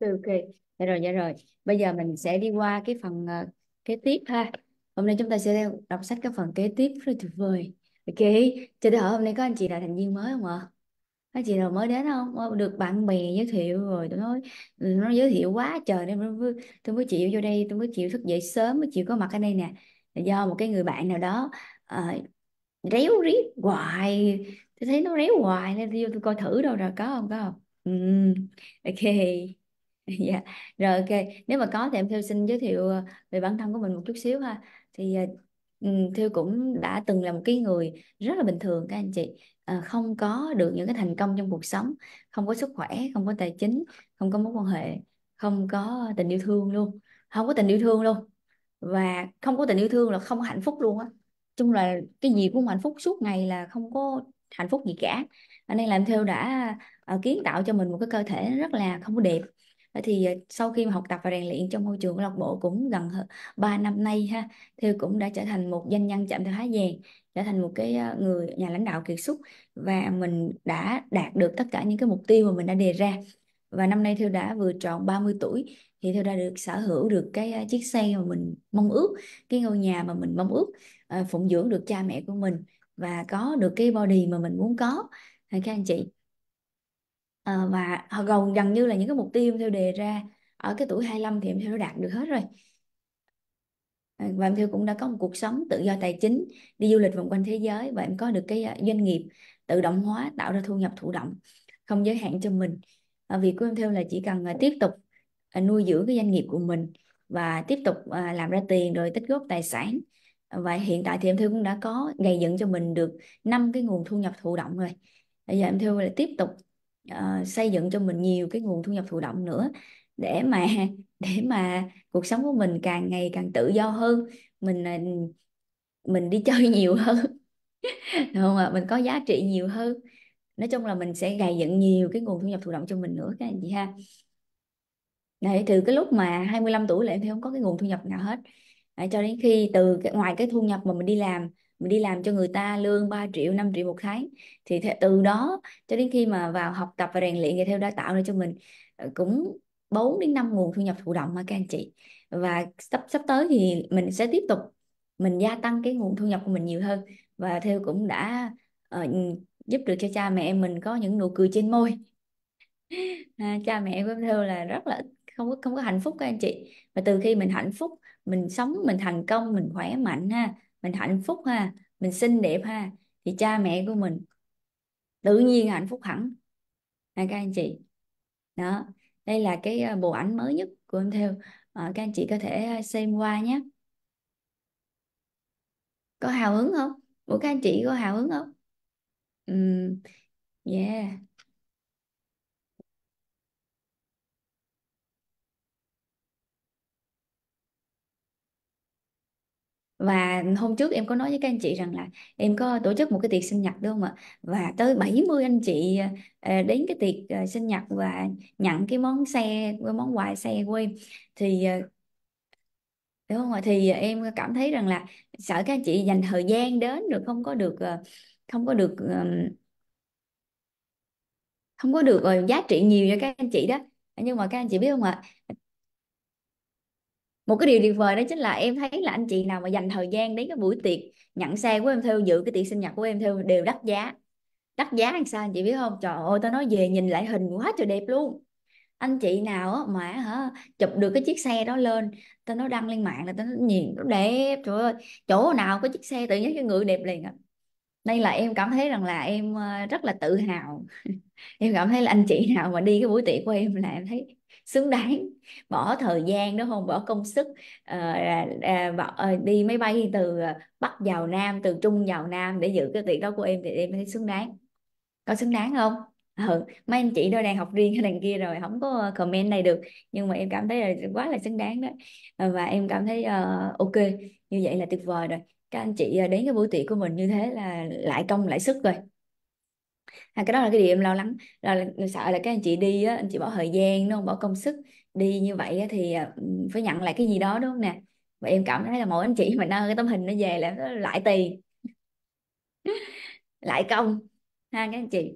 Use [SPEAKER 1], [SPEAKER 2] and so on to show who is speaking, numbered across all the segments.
[SPEAKER 1] ok dạ rồi dạ rồi bây giờ mình sẽ đi qua cái phần uh, kế tiếp ha hôm nay chúng ta sẽ đọc sách cái phần kế tiếp rất là tuyệt vời ok cho tới hỏi hôm nay có anh chị là thành viên mới không ạ anh chị nào mới đến không ờ, được bạn bè giới thiệu rồi tôi nói nó giới thiệu quá trời nên tôi mới, tôi mới chịu vô đây tôi mới chịu thức dậy sớm mới chịu có mặt ở đây nè là do một cái người bạn nào đó uh, réo riết hoài tôi thấy nó réo hoài nên tôi vô tôi coi thử đâu rồi có không có không ừ, ok Dạ, Rồi ok, nếu mà có thì em Thêu xin giới thiệu ờ, về bản thân của mình một chút xíu ha. Thì ờ, Thêu cũng đã từng là một cái người rất là bình thường các anh chị, ờ, không có được những cái thành công trong cuộc sống, không có sức khỏe, không có tài chính, không có mối quan hệ, không có tình yêu thương luôn, không có tình yêu thương luôn. Và không có tình yêu thương là không có hạnh phúc luôn á. Chung là cái gì cũng hạnh phúc suốt ngày là không có hạnh phúc gì cả. anh em làm Thêu đã ờ, kiến tạo cho mình một cái cơ thể rất là không có đẹp Ờ, thì ờ, sau khi mà học tập và rèn luyện trong môi trường câu lạc bộ cũng gần 3 năm nay ha, Thêu cũng đã trở thành một doanh nhân chạm tay há vàng, trở thành một cái ờ, người nhà lãnh đạo kiệt xuất và mình đã đạt được tất cả những cái mục tiêu mà mình đã đề ra. Và năm nay Thêu đã vừa tròn 30 tuổi thì Thêu đã được sở hữu được cái chiếc xe mà mình mong ước, cái ngôi nhà mà mình mong ước, phụng dưỡng được cha mẹ của mình và có được cái body mà mình muốn có. Hả Các anh chị à, và ờ, gần gần như là những cái mục tiêu em theo đề ra ở cái tuổi 25 thì em theo đã đạt được hết rồi ờ, và em theo cũng đã có một cuộc sống tự do tài chính đi du lịch vòng quanh thế giới và em có được cái doanh nghiệp tự động hóa tạo ra thu nhập thụ động không giới hạn cho mình à, việc của em theo là chỉ cần tiếp tục nuôi dưỡng cái doanh nghiệp của mình và tiếp tục làm ra tiền rồi tích góp tài sản và hiện tại thì em Thư cũng đã có gầy dựng cho mình được năm cái nguồn thu nhập thụ động rồi bây giờ em Thư là tiếp tục Ờ, xây dựng cho mình nhiều cái nguồn thu nhập thụ động nữa để mà để mà cuộc sống của mình càng ngày càng tự do hơn mình à, mình đi chơi nhiều hơn đúng không ạ mình có giá trị nhiều hơn nói chung là mình sẽ gầy dựng nhiều cái nguồn thu nhập thụ động cho mình nữa các anh chị ha Đấy, từ cái lúc mà 25 tuổi lại em thấy không có cái nguồn thu nhập nào hết Đấy, cho đến khi từ cái, ngoài cái thu nhập mà mình đi làm mình đi làm cho người ta lương 3 triệu 5 triệu một tháng thì từ đó cho đến khi mà vào học tập và rèn luyện thì theo đã tạo ra cho mình ờ, cũng 4 đến 5 nguồn thu nhập thụ động mà các anh chị và sắp sắp tới thì mình sẽ tiếp tục mình gia tăng cái nguồn thu nhập của mình nhiều hơn và theo cũng đã uh, giúp được cho cha mẹ mình có những nụ cười trên môi à, cha mẹ của theo là rất là không có không có hạnh phúc các anh chị và từ khi mình hạnh phúc mình sống mình thành công mình khỏe mạnh ha mình hạnh phúc ha mình xinh đẹp ha thì cha mẹ của mình tự nhiên hạnh phúc hẳn à, các anh chị đó đây là cái ờ, bộ ảnh mới nhất của em theo à, các anh chị có thể ờ, xem qua nhé có hào hứng không của các anh chị có hào hứng không um, yeah và hôm trước em có nói với các anh chị rằng là em có tổ chức một cái tiệc sinh nhật đúng không ạ và tới 70 anh chị ờ, đến cái tiệc ờ, sinh nhật và nhận cái món xe cái món quà xe của em thì ờ, đúng không ạ thì em cảm thấy rằng là sợ các anh chị dành thời gian đến được không có được không có được không có được giá trị nhiều cho các anh chị đó nhưng mà các anh chị biết không ạ một cái điều tuyệt vời đó chính là em thấy là anh chị nào mà dành thời gian đến cái buổi tiệc nhận xe của em theo dự cái tiệc sinh nhật của em theo đều đắt giá đắt giá làm sao anh chị biết không trời ơi tao nói về nhìn lại hình quá trời đẹp luôn anh chị nào mà hả chụp được cái chiếc xe đó lên tao nói đăng lên mạng là tao nhìn nó đẹp trời ơi chỗ nào có chiếc xe tự nhiên cái người đẹp liền à đây là em cảm thấy rằng là em ờ, rất là tự hào em cảm thấy là anh chị nào mà đi cái buổi tiệc của em là em thấy xứng đáng bỏ thời gian đó không bỏ công sức à, à, bỏ, ờ, đi máy bay từ ờ, bắc vào nam từ trung vào nam để giữ cái việc đó của em thì em thấy xứng đáng có xứng đáng không ừ, mấy anh chị đó đang học riêng cái đằng kia rồi không có comment này được nhưng mà em cảm thấy là quá là xứng đáng đó và em cảm thấy uh, ok như vậy là tuyệt vời rồi các anh chị đến cái buổi tiệc của mình như thế là lại công lại sức rồi à, cái đó là cái điều em lo lắng là, là sợ là các anh chị đi á anh chị bỏ thời gian nó không bỏ công sức đi như vậy thì à, phải nhận lại cái gì đó đúng không nè và em cảm thấy là mỗi anh chị mà nơ cái tấm hình nó về là nó lại tiền lại công ha các anh chị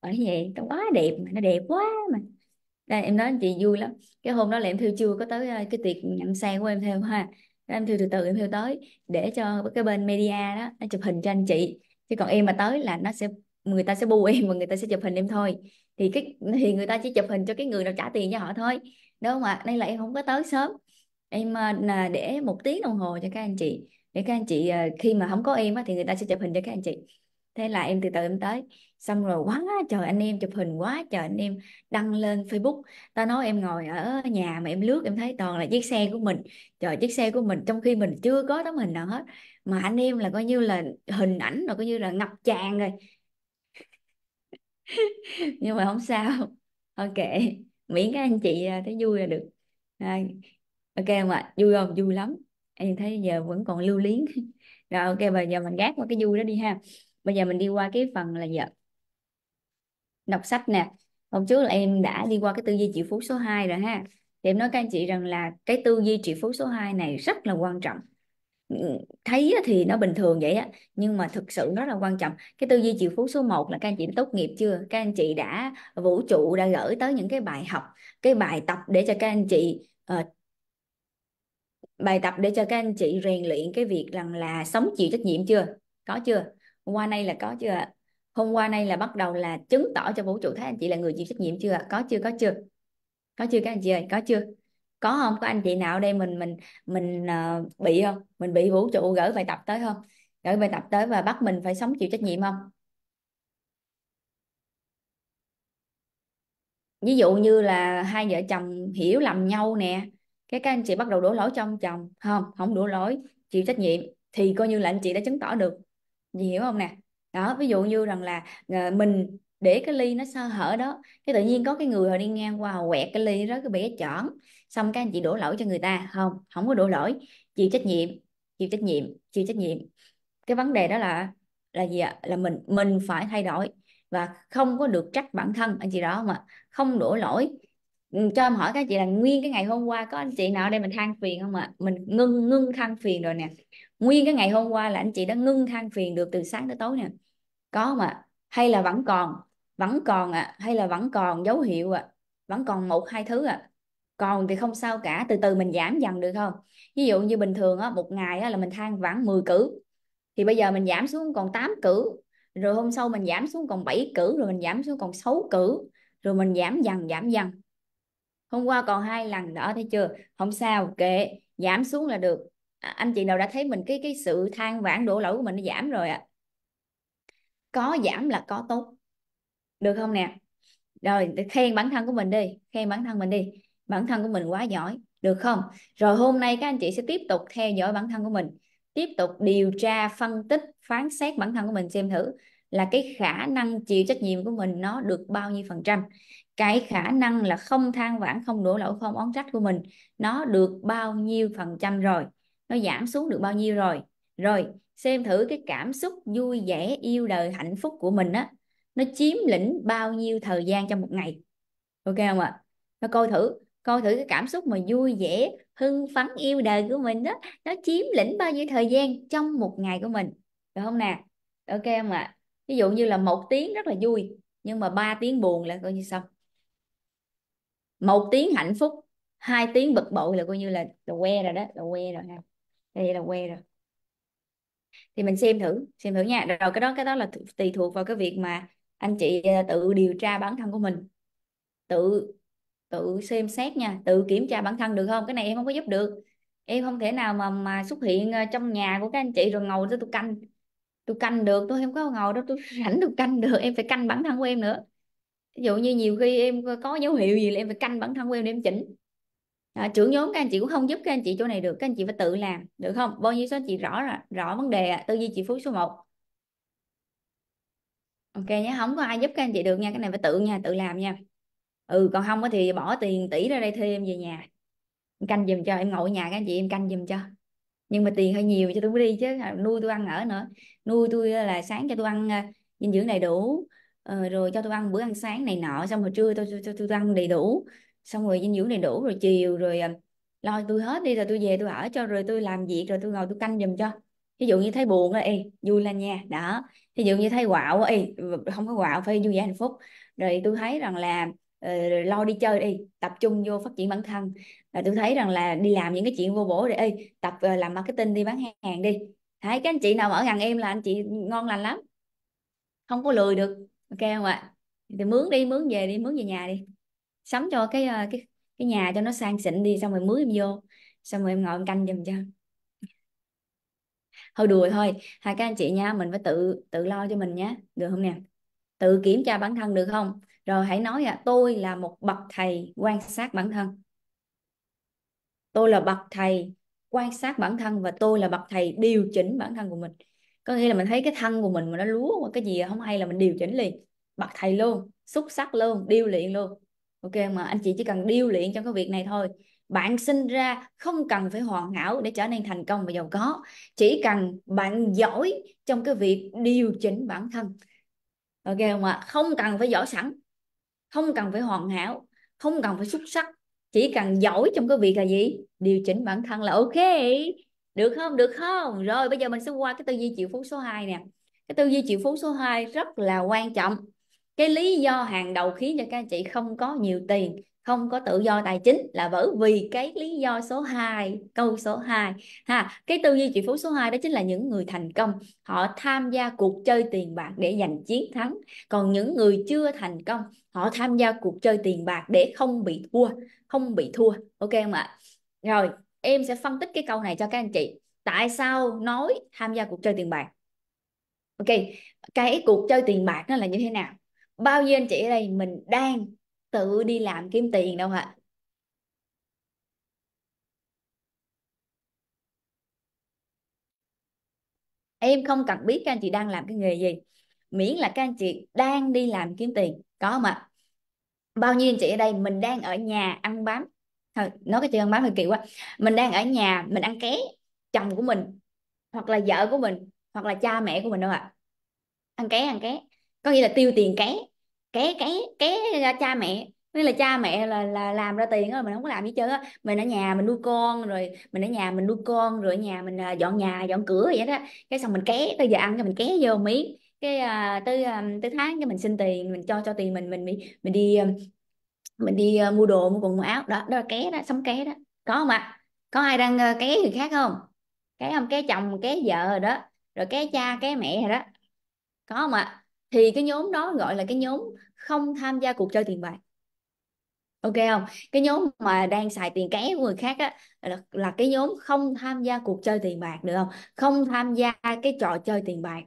[SPEAKER 1] ở vậy nó quá đẹp mà nó đẹp quá mà đây em nói anh chị vui lắm cái hôm đó là em theo chưa có tới à, cái tiệc nhận xe của em theo ha đó, em theo từ từ em theo tới để cho cái bên media đó nó chụp hình cho anh chị chứ còn em mà tới là nó sẽ người ta sẽ bu em và người ta sẽ chụp hình em thôi thì cái thì người ta chỉ chụp hình cho cái người nào trả tiền cho họ thôi đúng không ạ nên là em không có tới sớm em à, để một tiếng đồng hồ cho các anh chị để các anh chị ờ, khi mà không có em á, thì người ta sẽ chụp hình cho các anh chị thế là em từ từ em tới xong rồi quá trời anh em chụp hình quá trời anh em đăng lên Facebook ta nói em ngồi ở nhà mà em lướt em thấy toàn là chiếc xe của mình trời chiếc xe của mình trong khi mình chưa có tấm hình nào hết mà anh em là coi như là hình ảnh là coi như là ngập tràn rồi nhưng mà không sao ok miễn các anh chị à, thấy vui là được à, ok không ạ vui không vui lắm em thấy giờ vẫn còn lưu luyến rồi ok bây giờ mình gác qua cái vui đó đi ha bây giờ mình đi qua cái phần là giờ đọc sách nè hôm trước là em đã đi qua cái tư duy triệu phú số 2 rồi ha thì em nói các anh chị rằng là cái tư duy triệu phú số 2 này rất là quan trọng thấy thì nó bình thường vậy á nhưng mà thực sự rất là quan trọng cái tư duy triệu phú số 1 là các anh chị đã tốt nghiệp chưa các anh chị đã vũ trụ đã gửi tới những cái bài học cái bài tập để cho các anh chị uh, bài tập để cho các anh chị rèn luyện cái việc rằng là sống chịu trách nhiệm chưa có chưa hôm qua nay là có chưa hôm qua nay là bắt đầu là chứng tỏ cho vũ trụ thấy anh chị là người chịu trách nhiệm chưa có chưa có chưa có chưa các anh chị ơi có chưa có không có anh chị nào ở đây mình mình mình uh, bị không mình bị vũ trụ gửi bài tập tới không gửi bài tập tới và bắt mình phải sống chịu trách nhiệm không ví dụ như là hai vợ chồng hiểu lầm nhau nè cái các anh chị bắt đầu đổ lỗi cho ông chồng không không đổ lỗi chịu trách nhiệm thì coi như là anh chị đã chứng tỏ được gì hiểu không nè đó ví dụ như rằng là ờ, mình để cái ly nó sơ hở đó cái tự nhiên có cái người họ đi ngang qua họ quẹt cái ly đó cái bị chọn xong các anh chị đổ lỗi cho người ta không không có đổ lỗi chịu trách nhiệm chịu trách nhiệm chịu trách nhiệm cái vấn đề đó là là gì ạ là mình mình phải thay đổi và không có được trách bản thân anh chị đó mà không đổ lỗi ừ, cho em hỏi các chị là nguyên cái ngày hôm qua có anh chị nào ở đây mình than phiền không ạ à? mình ngưng ngưng than phiền rồi nè nguyên cái ngày hôm qua là anh chị đã ngưng than phiền được từ sáng tới tối nè có mà hay là vẫn còn vẫn còn ạ à, hay là vẫn còn dấu hiệu ạ à, vẫn còn một hai thứ ạ à. còn thì không sao cả từ từ mình giảm dần được không ví dụ như bình thường á một ngày á, là mình than vãn 10 cử thì bây giờ mình giảm xuống còn 8 cử rồi hôm sau mình giảm xuống còn 7 cử rồi mình giảm xuống còn 6 cử rồi mình giảm dần giảm dần hôm qua còn hai lần đó thấy chưa không sao kệ giảm xuống là được à, anh chị nào đã thấy mình cái cái sự than vãn đổ lỗi của mình nó giảm rồi ạ à. có giảm là có tốt được không nè rồi khen bản thân của mình đi khen bản thân mình đi bản thân của mình quá giỏi được không rồi hôm nay các anh chị sẽ tiếp tục theo dõi bản thân của mình tiếp tục điều tra phân tích phán xét bản thân của mình xem thử là cái khả năng chịu trách nhiệm của mình nó được bao nhiêu phần trăm cái khả năng là không than vãn không đổ lỗi không oán trách của mình nó được bao nhiêu phần trăm rồi nó giảm xuống được bao nhiêu rồi rồi xem thử cái cảm xúc vui vẻ yêu đời hạnh phúc của mình á nó chiếm lĩnh bao nhiêu thời gian trong một ngày ok không ạ nó coi thử coi thử cái cảm xúc mà vui vẻ hưng phấn yêu đời của mình đó nó chiếm lĩnh bao nhiêu thời gian trong một ngày của mình được không nè ok không ạ ví dụ như là một tiếng rất là vui nhưng mà ba tiếng buồn là coi như xong một tiếng hạnh phúc hai tiếng bực bội là coi như là đồ que rồi đó đồ que rồi ha đây là que rồi thì mình xem thử xem thử nha rồi cái đó cái đó là tùy thuộc vào cái việc mà anh chị ờ, tự điều tra bản thân của mình tự tự xem xét nha tự kiểm tra bản thân được không cái này em không có giúp được em không thể nào mà mà xuất hiện ờ, trong nhà của các anh chị rồi ngồi đó tôi canh tôi canh được tôi không có ngồi đâu tôi rảnh tôi canh được em phải canh bản thân của em nữa ví dụ như nhiều khi em có dấu hiệu gì là em phải canh bản thân của em để em chỉnh à, trưởng nhóm các anh chị cũng không giúp các anh chị chỗ này được các anh chị phải tự làm được không bao nhiêu số anh chị rõ rõ vấn đề à? tư duy chị phú số 1 ok nhé không có ai giúp các anh chị được nha cái này phải tự nha tự làm nha ừ còn không thì bỏ tiền tỷ ra đây thêm về nhà em canh giùm cho em ngồi nhà các anh chị em canh giùm cho nhưng mà tiền hơi nhiều cho tôi mới đi chứ à, nuôi tôi ăn ở nữa nuôi tôi à, là sáng cho tôi ăn à, dinh dưỡng đầy đủ ờ, rồi cho tôi ăn bữa ăn sáng này nọ xong rồi trưa tôi cho tôi, tôi, tôi ăn đầy đủ xong rồi dinh dưỡng đầy đủ rồi chiều rồi lo tôi hết đi rồi tôi về tôi ở cho rồi tôi làm việc rồi tôi ngồi tôi canh giùm cho ví dụ như thấy buồn ấy vui lên nha đó ví dụ như thấy quạo ấy không có quạo phải vui vẻ hạnh phúc rồi tôi thấy rằng là uh, lo đi chơi đi tập trung vô phát triển bản thân rồi tôi thấy rằng là đi làm những cái chuyện vô bổ để ê, tập uh, làm marketing đi bán hàng đi thấy các anh chị nào ở gần em là anh chị ngon lành lắm không có lười được ok không ạ thì mướn đi mướn về đi mướn về nhà đi sắm cho cái ờ, cái cái nhà cho nó sang xịn đi xong rồi mướn em vô xong rồi em ngồi em canh giùm cho thôi đùa thôi hai các anh chị nha mình phải tự tự lo cho mình nhé được không nè tự kiểm tra bản thân được không rồi hãy nói à tôi là một bậc thầy quan sát bản thân tôi là bậc thầy quan sát bản thân và tôi là bậc thầy điều chỉnh bản thân của mình có nghĩa là mình thấy cái thân của mình mà nó lúa mà cái gì à, không hay là mình điều chỉnh liền bậc thầy luôn xuất sắc luôn điêu luyện luôn ok mà anh chị chỉ cần điêu luyện trong cái việc này thôi bạn sinh ra không cần phải hoàn hảo để trở nên thành công và giàu có chỉ cần bạn giỏi trong cái việc điều chỉnh bản thân ok không ạ không cần phải giỏi sẵn không cần phải hoàn hảo không cần phải xuất sắc chỉ cần giỏi trong cái việc là gì điều chỉnh bản thân là ok được không được không rồi bây giờ mình sẽ qua cái tư duy triệu phú số 2 nè cái tư duy triệu phú số 2 rất là quan trọng cái lý do hàng đầu khiến cho các anh chị không có nhiều tiền không có tự do tài chính là bởi vì cái lý do số 2, câu số 2 ha. Cái tư duy triệu phú số 2 đó chính là những người thành công, họ tham gia cuộc chơi tiền bạc để giành chiến thắng, còn những người chưa thành công, họ tham gia cuộc chơi tiền bạc để không bị thua, không bị thua. Ok không ạ? Rồi, em sẽ phân tích cái câu này cho các anh chị. Tại sao nói tham gia cuộc chơi tiền bạc? Ok, cái cuộc chơi tiền bạc nó là như thế nào? Bao nhiêu anh chị ở đây mình đang tự đi làm kiếm tiền đâu hả em không cần biết các anh chị đang làm cái nghề gì miễn là các anh chị đang đi làm kiếm tiền có không ạ bao nhiêu anh chị ở đây mình đang ở nhà ăn bám thôi nói cái chuyện ăn bám hơi kỳ quá mình đang ở nhà mình ăn ké chồng của mình hoặc là vợ của mình hoặc là cha mẹ của mình đâu ạ ăn ké ăn ké có nghĩa là tiêu tiền ké cái cái cái ờ, cha mẹ nghĩa là cha mẹ là là làm ra tiền rồi mình không có làm gì chứ mình ở nhà mình nuôi con rồi mình ở nhà mình nuôi con rồi ở nhà mình ờ, dọn nhà dọn cửa vậy đó cái xong mình ké tới giờ ăn cho mình ké vô miếng cái uh, tới tới tháng cho mình xin tiền mình cho cho tiền mình mình mình, mình đi mình đi uh, mua đồ mua quần mua áo đó đó là ké đó sống ké đó có không ạ à? có ai đang uh, ké người khác không ké không ké chồng ké vợ rồi đó rồi ké cha ké mẹ rồi đó có không ạ à? thì cái nhóm đó gọi là cái nhóm không tham gia cuộc chơi tiền bạc ok không cái nhóm mà đang xài tiền ké của người khác á là, là cái nhóm không tham gia cuộc chơi tiền bạc được không không tham gia cái trò chơi tiền bạc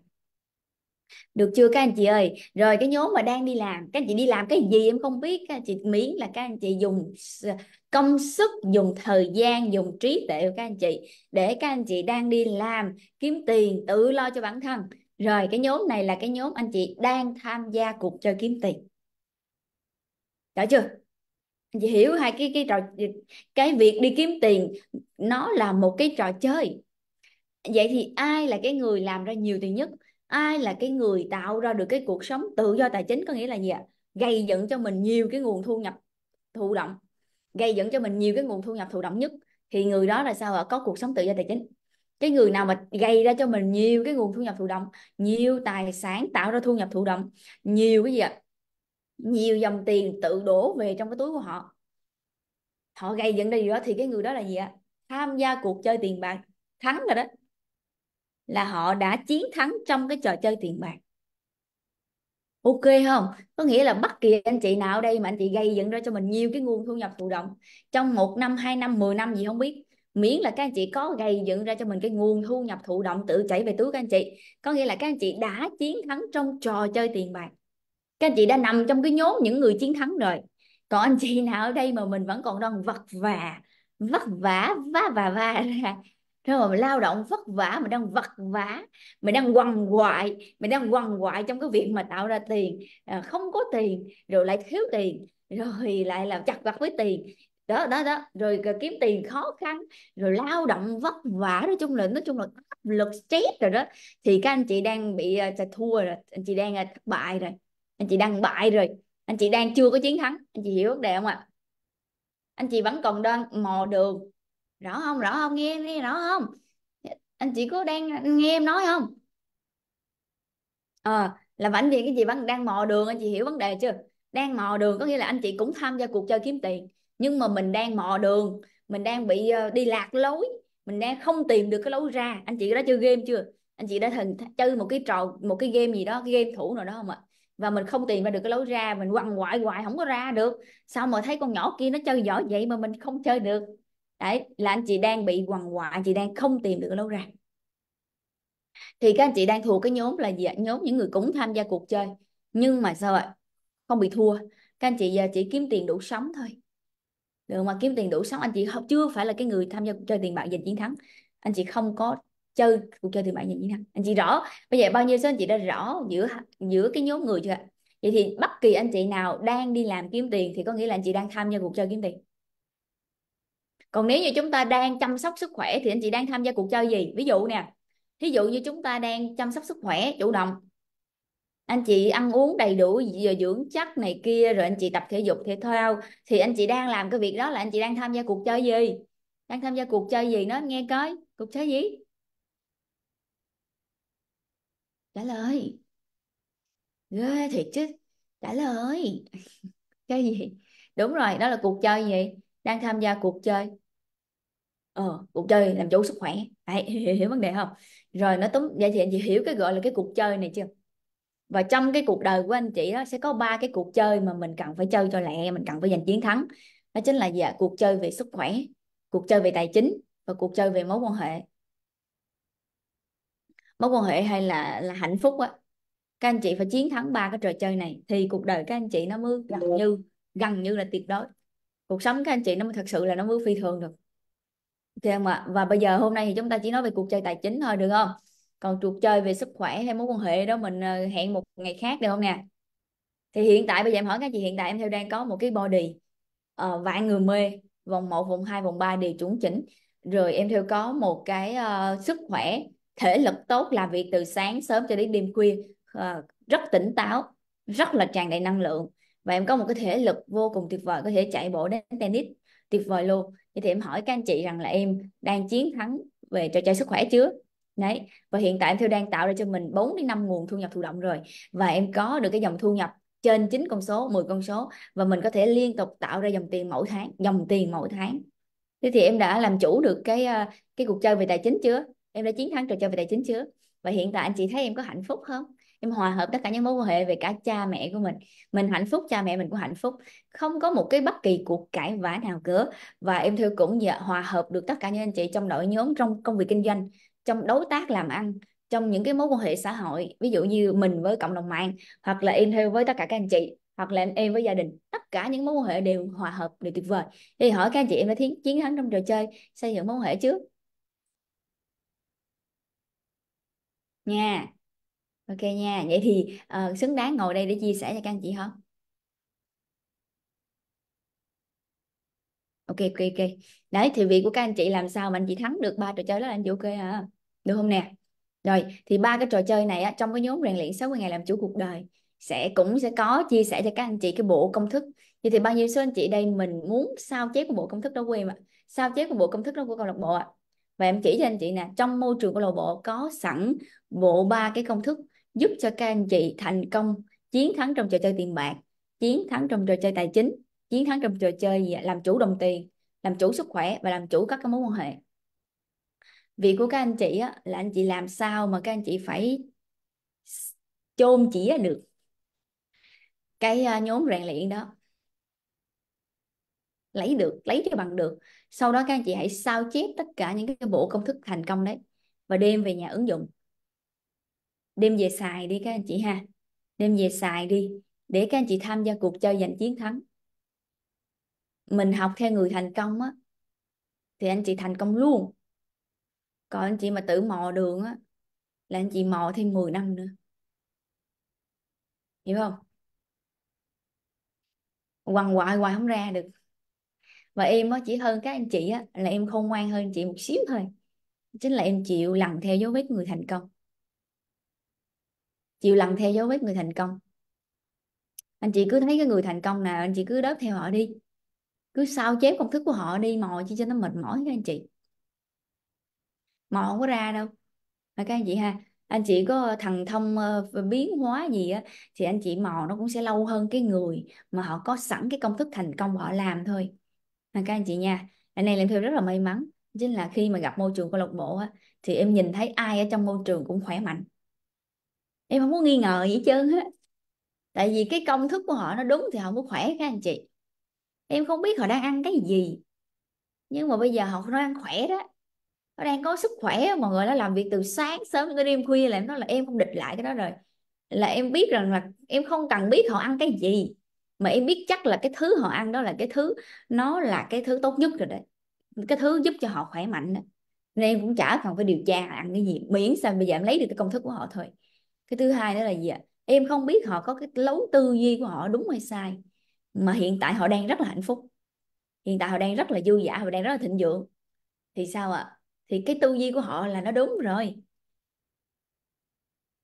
[SPEAKER 1] được chưa các anh chị ơi rồi cái nhóm mà đang đi làm các anh chị đi làm cái gì em không biết các anh chị miễn là các anh chị dùng công sức dùng thời gian dùng trí tuệ của các anh chị để các anh chị đang đi làm kiếm tiền tự lo cho bản thân rồi cái nhóm này là cái nhóm anh chị đang tham gia cuộc chơi kiếm tiền đã chưa anh chị hiểu hai cái cái trò cái việc đi kiếm tiền nó là một cái trò chơi vậy thì ai là cái người làm ra nhiều tiền nhất ai là cái người tạo ra được cái cuộc sống tự do tài chính có nghĩa là gì ạ gây dựng cho mình nhiều cái nguồn thu nhập thụ động gây dựng cho mình nhiều cái nguồn thu nhập thụ động nhất thì người đó là sao ạ có cuộc sống tự do tài chính cái người nào mà gây ra cho mình nhiều cái nguồn thu nhập thụ động nhiều tài sản tạo ra thu nhập thụ động nhiều cái gì ạ nhiều dòng tiền tự đổ về trong cái túi của họ họ gây dựng ra gì đó thì cái người đó là gì ạ tham gia cuộc chơi tiền bạc thắng rồi đó là họ đã chiến thắng trong cái trò chơi tiền bạc ok không có nghĩa là bất kỳ anh chị nào ở đây mà anh chị gây dựng ra cho mình nhiều cái nguồn thu nhập thụ động trong một năm hai năm mười năm gì không biết miễn là các anh chị có gầy dựng ra cho mình cái nguồn thu nhập thụ động tự chảy về túi các anh chị có nghĩa là các anh chị đã chiến thắng trong trò chơi tiền bạc các anh chị đã nằm trong cái nhóm những người chiến thắng rồi còn anh chị nào ở đây mà mình vẫn còn đang vật vả vất vả vá và va ra rồi mà mình lao động vất vả mình đang vật vả mình đang quằn quại mình đang quằn quại trong cái việc mà tạo ra tiền à, không có tiền rồi lại thiếu tiền rồi lại làm chặt vặt với tiền đó đó đó rồi ờ, kiếm tiền khó khăn rồi lao động vất vả nói chung là nói chung là áp lực stress rồi đó thì các anh chị đang bị uh, thua rồi anh chị đang uh, thất bại rồi anh chị đang bại rồi anh chị đang chưa có chiến thắng anh chị hiểu vấn đề không ạ à? anh chị vẫn còn đang mò đường rõ không rõ không nghe nghe rõ không anh chị có đang nghe em nói không ờ à, là anh chị cái gì vẫn đang mò đường anh chị hiểu vấn đề chưa đang mò đường có nghĩa là anh chị cũng tham gia cuộc chơi kiếm tiền nhưng mà mình đang mò đường mình đang bị ờ, đi lạc lối mình đang không tìm được cái lối ra anh chị đã chơi game chưa anh chị đã thần chơi một cái trò một cái game gì đó cái game thủ nào đó không ạ và mình không tìm ra được cái lối ra mình quằn quại quại không có ra được sao mà thấy con nhỏ kia nó chơi giỏi vậy mà mình không chơi được đấy là anh chị đang bị quằn quại anh chị đang không tìm được cái lối ra thì các anh chị đang thuộc cái nhóm là gì nhóm những người cũng tham gia cuộc chơi nhưng mà sao ạ không bị thua các anh chị giờ chỉ kiếm tiền đủ sống thôi được mà kiếm tiền đủ sống anh chị không chưa phải là cái người tham gia cuộc chơi tiền bạc giành chiến thắng anh chị không có chơi cuộc chơi tiền bạc giành chiến thắng anh chị rõ bây giờ bao nhiêu số anh chị đã rõ giữa giữa cái nhóm người chưa ạ vậy thì bất kỳ anh chị nào đang đi làm kiếm tiền thì có nghĩa là anh chị đang tham gia cuộc chơi kiếm tiền còn nếu như chúng ta đang chăm sóc sức khỏe thì anh chị đang tham gia cuộc chơi gì ví dụ nè ví dụ như chúng ta đang chăm sóc sức khỏe chủ động anh chị ăn uống đầy đủ giờ dưỡng chất này kia rồi anh chị tập thể dục thể thao thì anh chị đang làm cái việc đó là anh chị đang tham gia cuộc chơi gì đang tham gia cuộc chơi gì nó nghe coi cuộc chơi gì trả lời ghê thiệt chứ trả lời cái gì đúng rồi đó là cuộc chơi gì đang tham gia cuộc chơi ờ cuộc chơi làm chủ sức khỏe Đấy, hiểu, hiểu vấn đề không rồi nó tóm vậy thì anh chị hiểu cái gọi là cái cuộc chơi này chưa và trong cái cuộc đời của anh chị đó sẽ có ba cái cuộc chơi mà mình cần phải chơi cho lẹ mình cần phải giành chiến thắng đó chính là gì ạ cuộc chơi về sức khỏe cuộc chơi về tài chính và cuộc chơi về mối quan hệ mối quan hệ hay là là hạnh phúc á các anh chị phải chiến thắng ba cái trò chơi này thì cuộc đời các anh chị nó mới gần như gần như là tuyệt đối cuộc sống các anh chị nó mới thật sự là nó mới phi thường được thì mà và bây giờ hôm nay thì chúng ta chỉ nói về cuộc chơi tài chính thôi được không còn chuột chơi về sức khỏe hay mối quan hệ đó mình ờ, hẹn một ngày khác được không nè thì hiện tại bây giờ em hỏi các chị hiện tại em theo đang có một cái body uh, vạn người mê vòng 1, vòng 2, vòng 3 đều chuẩn chỉnh rồi em theo có một cái uh, sức khỏe thể lực tốt làm việc từ sáng sớm cho đến đêm khuya uh, rất tỉnh táo rất là tràn đầy năng lượng và em có một cái thể lực vô cùng tuyệt vời có thể chạy bộ đến tennis tuyệt vời luôn thì em hỏi các anh chị rằng là em đang chiến thắng về trò chơi sức khỏe chưa đấy và hiện tại em theo đang tạo ra cho mình 4 đến 5 nguồn thu nhập thụ động rồi và em có được cái dòng thu nhập trên 9 con số 10 con số và mình có thể liên tục tạo ra dòng tiền mỗi tháng dòng tiền mỗi tháng thế thì em đã làm chủ được cái ờ, cái cuộc chơi về tài chính chưa em đã chiến thắng trò chơi về tài chính chưa và hiện tại anh chị thấy em có hạnh phúc không em hòa hợp tất cả những mối quan hệ về cả cha mẹ của mình mình hạnh phúc cha mẹ mình cũng hạnh phúc không có một cái bất kỳ cuộc cãi vã nào cả và em theo cũng hòa hợp được tất cả những anh chị trong đội nhóm trong công việc kinh doanh trong đối tác làm ăn trong những cái mối quan hệ xã hội ví dụ như mình với cộng đồng mạng hoặc là em theo với tất cả các anh chị hoặc là em với gia đình tất cả những mối quan hệ đều hòa hợp đều tuyệt vời thì hỏi các anh chị em đã chiến chiến thắng trong trò chơi xây dựng mối quan hệ trước nha ok nha vậy thì uh, xứng đáng ngồi đây để chia sẻ cho các anh chị không ok ok ok đấy thì việc của các anh chị làm sao mà anh chị thắng được ba trò chơi đó là anh chị ok hả à? được không nè rồi thì ba cái trò chơi này á, trong cái nhóm rèn luyện 60 ngày làm chủ cuộc đời sẽ cũng sẽ có chia sẻ cho các anh chị cái bộ công thức vậy thì bao nhiêu số anh chị đây mình muốn sao chép cái bộ công thức đó của em ạ sao chép cái bộ công thức đó của câu lạc bộ ạ và em chỉ cho anh chị nè trong môi trường câu lạc bộ có sẵn bộ ba cái công thức giúp cho các anh chị thành công chiến thắng trong trò chơi tiền bạc chiến thắng trong trò chơi tài chính chiến thắng trong trò chơi gì? làm chủ đồng tiền làm chủ sức khỏe và làm chủ các cái mối quan hệ việc của các anh chị á, là anh chị làm sao mà các anh chị phải chôn chỉ được cái nhóm rèn luyện đó lấy được lấy cho bằng được sau đó các anh chị hãy sao chép tất cả những cái bộ công thức thành công đấy và đem về nhà ứng dụng đem về xài đi các anh chị ha đem về xài đi để các anh chị tham gia cuộc chơi giành chiến thắng mình học theo người thành công á thì anh chị thành công luôn còn anh chị mà tự mò đường á là anh chị mò thêm 10 năm nữa hiểu không quằn quại hoài không ra được và em á chỉ hơn các anh chị á là em khôn ngoan hơn chị một xíu thôi chính là em chịu lần theo dấu vết người thành công chịu lần theo dấu vết người thành công anh chị cứ thấy cái người thành công nào anh chị cứ đớp theo họ đi cứ sao chép công thức của họ đi mò chi cho nó mệt mỏi các anh chị mò không có ra đâu mà các anh chị ha anh chị có thần thông uh, biến hóa gì á thì anh chị mò nó cũng sẽ lâu hơn cái người mà họ có sẵn cái công thức thành công họ làm thôi mà các anh chị nha anh này làm theo rất là may mắn chính là khi mà gặp môi trường câu lạc bộ á thì em nhìn thấy ai ở trong môi trường cũng khỏe mạnh em không có nghi ngờ gì hết trơn á tại vì cái công thức của họ nó đúng thì họ mới khỏe các anh chị em không biết họ đang ăn cái gì nhưng mà bây giờ họ nói ăn khỏe đó nó đang có sức khỏe mọi người nó làm việc từ sáng sớm tới đêm khuya là em nói là em không địch lại cái đó rồi là em biết rằng là em không cần biết họ ăn cái gì mà em biết chắc là cái thứ họ ăn đó là cái thứ nó là cái thứ tốt nhất rồi đấy cái thứ giúp cho họ khỏe mạnh đó. nên em cũng chả cần phải điều tra ăn cái gì miễn sao bây giờ em lấy được cái công thức của họ thôi cái thứ hai đó là gì ạ em không biết họ có cái lối tư duy của họ đúng hay sai mà hiện tại họ đang rất là hạnh phúc hiện tại họ đang rất là vui vẻ họ đang rất là thịnh vượng thì sao ạ à? thì cái tư duy của họ là nó đúng rồi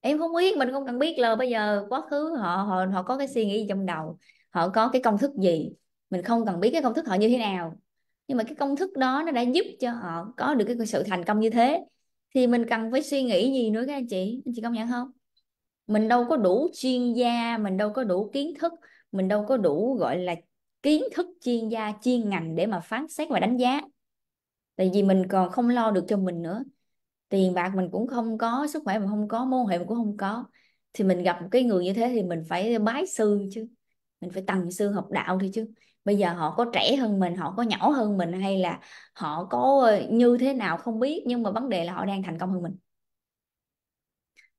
[SPEAKER 1] em không biết mình không cần biết là bây giờ quá khứ họ họ họ có cái suy nghĩ gì trong đầu họ có cái công thức gì mình không cần biết cái công thức họ như thế nào nhưng mà cái công thức đó nó đã giúp cho họ có được cái sự thành công như thế thì mình cần phải suy nghĩ gì nữa các anh chị anh chị công nhận không mình đâu có đủ chuyên gia mình đâu có đủ kiến thức mình đâu có đủ gọi là kiến thức chuyên gia chuyên ngành để mà phán xét và đánh giá tại vì mình còn không lo được cho mình nữa tiền bạc mình cũng không có sức khỏe mình không có mối hệ mình cũng không có thì mình gặp một cái người như thế thì mình phải bái sư chứ mình phải tầm sư học đạo thôi chứ bây giờ họ có trẻ hơn mình họ có nhỏ hơn mình hay là họ có như thế nào không biết nhưng mà vấn đề là họ đang thành công hơn mình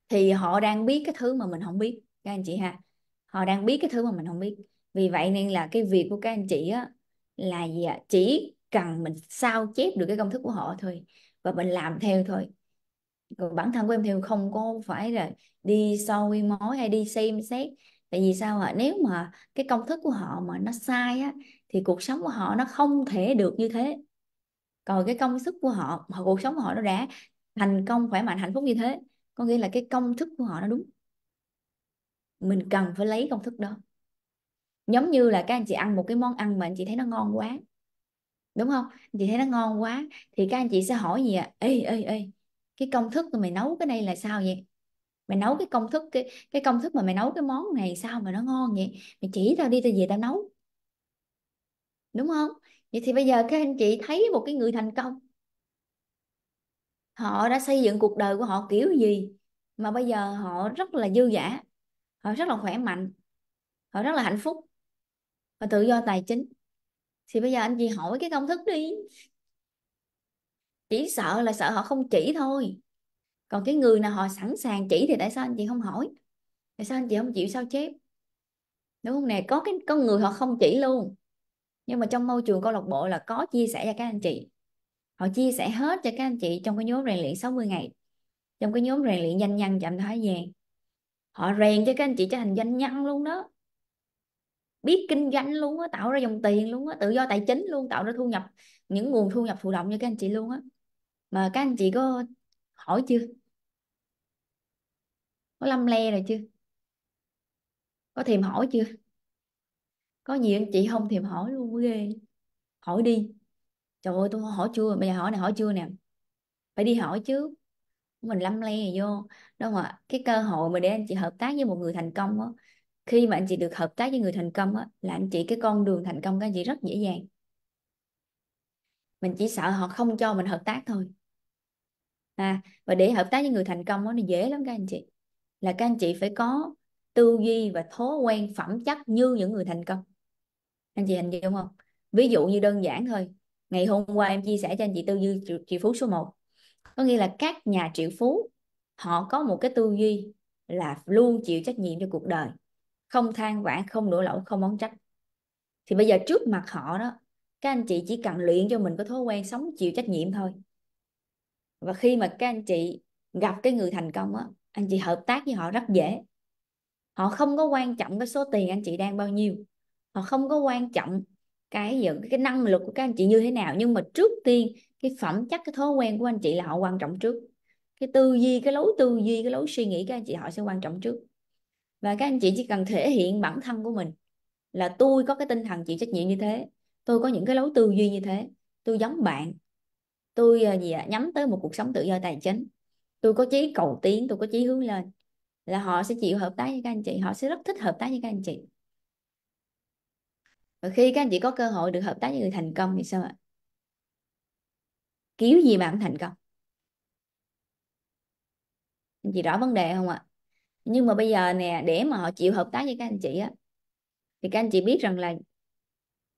[SPEAKER 1] thì họ đang biết cái thứ mà mình không biết các anh chị ha họ đang biết cái thứ mà mình không biết vì vậy nên là cái việc của các anh chị á là gì ạ chỉ cần mình sao chép được cái công thức của họ thôi và mình làm theo thôi còn bản thân của em theo không có phải là đi soi mói hay đi xem xét tại vì sao hả nếu mà cái công thức của họ mà nó sai á thì cuộc sống của họ nó không thể được như thế còn cái công sức của họ cuộc sống của họ nó đã thành công khỏe mạnh hạnh phúc như thế có nghĩa là cái công thức của họ nó đúng mình cần phải lấy công thức đó giống như là các anh chị ăn một cái món ăn mà anh chị thấy nó ngon quá đúng không chị thấy nó ngon quá thì các anh chị sẽ hỏi gì ạ à? ê ê ê cái công thức mà mày nấu cái này là sao vậy mày nấu cái công thức cái cái công thức mà mày nấu cái món này sao mà nó ngon vậy mày chỉ tao đi tao về tao nấu đúng không vậy thì bây giờ các anh chị thấy một cái người thành công họ đã xây dựng cuộc đời của họ kiểu gì mà bây giờ họ rất là dư dả họ rất là khỏe mạnh họ rất là hạnh phúc và tự do tài chính thì bây giờ anh chị hỏi cái công thức đi chỉ sợ là sợ họ không chỉ thôi còn cái người nào họ sẵn sàng chỉ thì tại sao anh chị không hỏi tại sao anh chị không chịu sao chép đúng không nè có cái có người họ không chỉ luôn nhưng mà trong môi trường câu lạc bộ là có chia sẻ cho các anh chị họ chia sẻ hết cho các anh chị trong cái nhóm rèn luyện 60 ngày trong cái nhóm rèn luyện danh nhân chậm thái vàng họ rèn cho các anh chị trở thành danh nhân luôn đó biết kinh doanh luôn á tạo ra dòng tiền luôn á tự do tài chính luôn tạo ra thu nhập những nguồn thu nhập thụ động cho các anh chị luôn á mà các anh chị có hỏi chưa có lâm le rồi chưa có thèm hỏi chưa có nhiều anh chị không thèm hỏi luôn ghê hỏi đi trời ơi tôi hỏi chưa bây giờ hỏi này hỏi chưa nè phải đi hỏi chứ mình lâm le vô đâu mà cái cơ hội mà để anh chị hợp tác với một người thành công á khi mà anh chị được hợp tác với người thành công á, là anh chị cái con đường thành công các anh chị rất dễ dàng mình chỉ sợ họ không cho mình hợp tác thôi à, và để hợp tác với người thành công đó, nó dễ lắm các anh chị là các anh chị phải có tư duy và thói quen phẩm chất như những người thành công anh chị hình dung không ví dụ như đơn giản thôi ngày hôm qua em chia sẻ cho anh chị tư duy triệu, triệu phú số 1 có nghĩa là các nhà triệu phú họ có một cái tư duy là luôn chịu trách nhiệm cho cuộc đời không than vãn không đổ lỗi không oán trách thì bây giờ trước mặt họ đó các anh chị chỉ cần luyện cho mình có thói quen sống chịu trách nhiệm thôi và khi mà các anh chị gặp cái người thành công á anh chị hợp tác với họ rất dễ họ không có quan trọng cái số tiền anh chị đang bao nhiêu họ không có quan trọng cái những cái năng lực của các anh chị như thế nào nhưng mà trước tiên cái phẩm chất cái thói quen của anh chị là họ quan trọng trước cái tư duy cái lối tư duy cái lối suy nghĩ các anh chị họ sẽ quan trọng trước và các anh chị chỉ cần thể hiện bản thân của mình là tôi có cái tinh thần chịu trách nhiệm như thế tôi có những cái lối tư duy như thế tôi giống bạn tôi à, gì à, nhắm tới một cuộc sống tự do tài chính tôi có chí cầu tiến tôi có chí hướng lên là họ sẽ chịu hợp tác với các anh chị họ sẽ rất thích hợp tác với các anh chị và khi các anh chị có cơ hội được hợp tác với người thành công thì sao ạ kiểu gì mà cũng thành công anh chị rõ vấn đề không ạ nhưng mà bây giờ nè để mà họ chịu hợp tác với các anh chị á thì các anh chị biết rằng là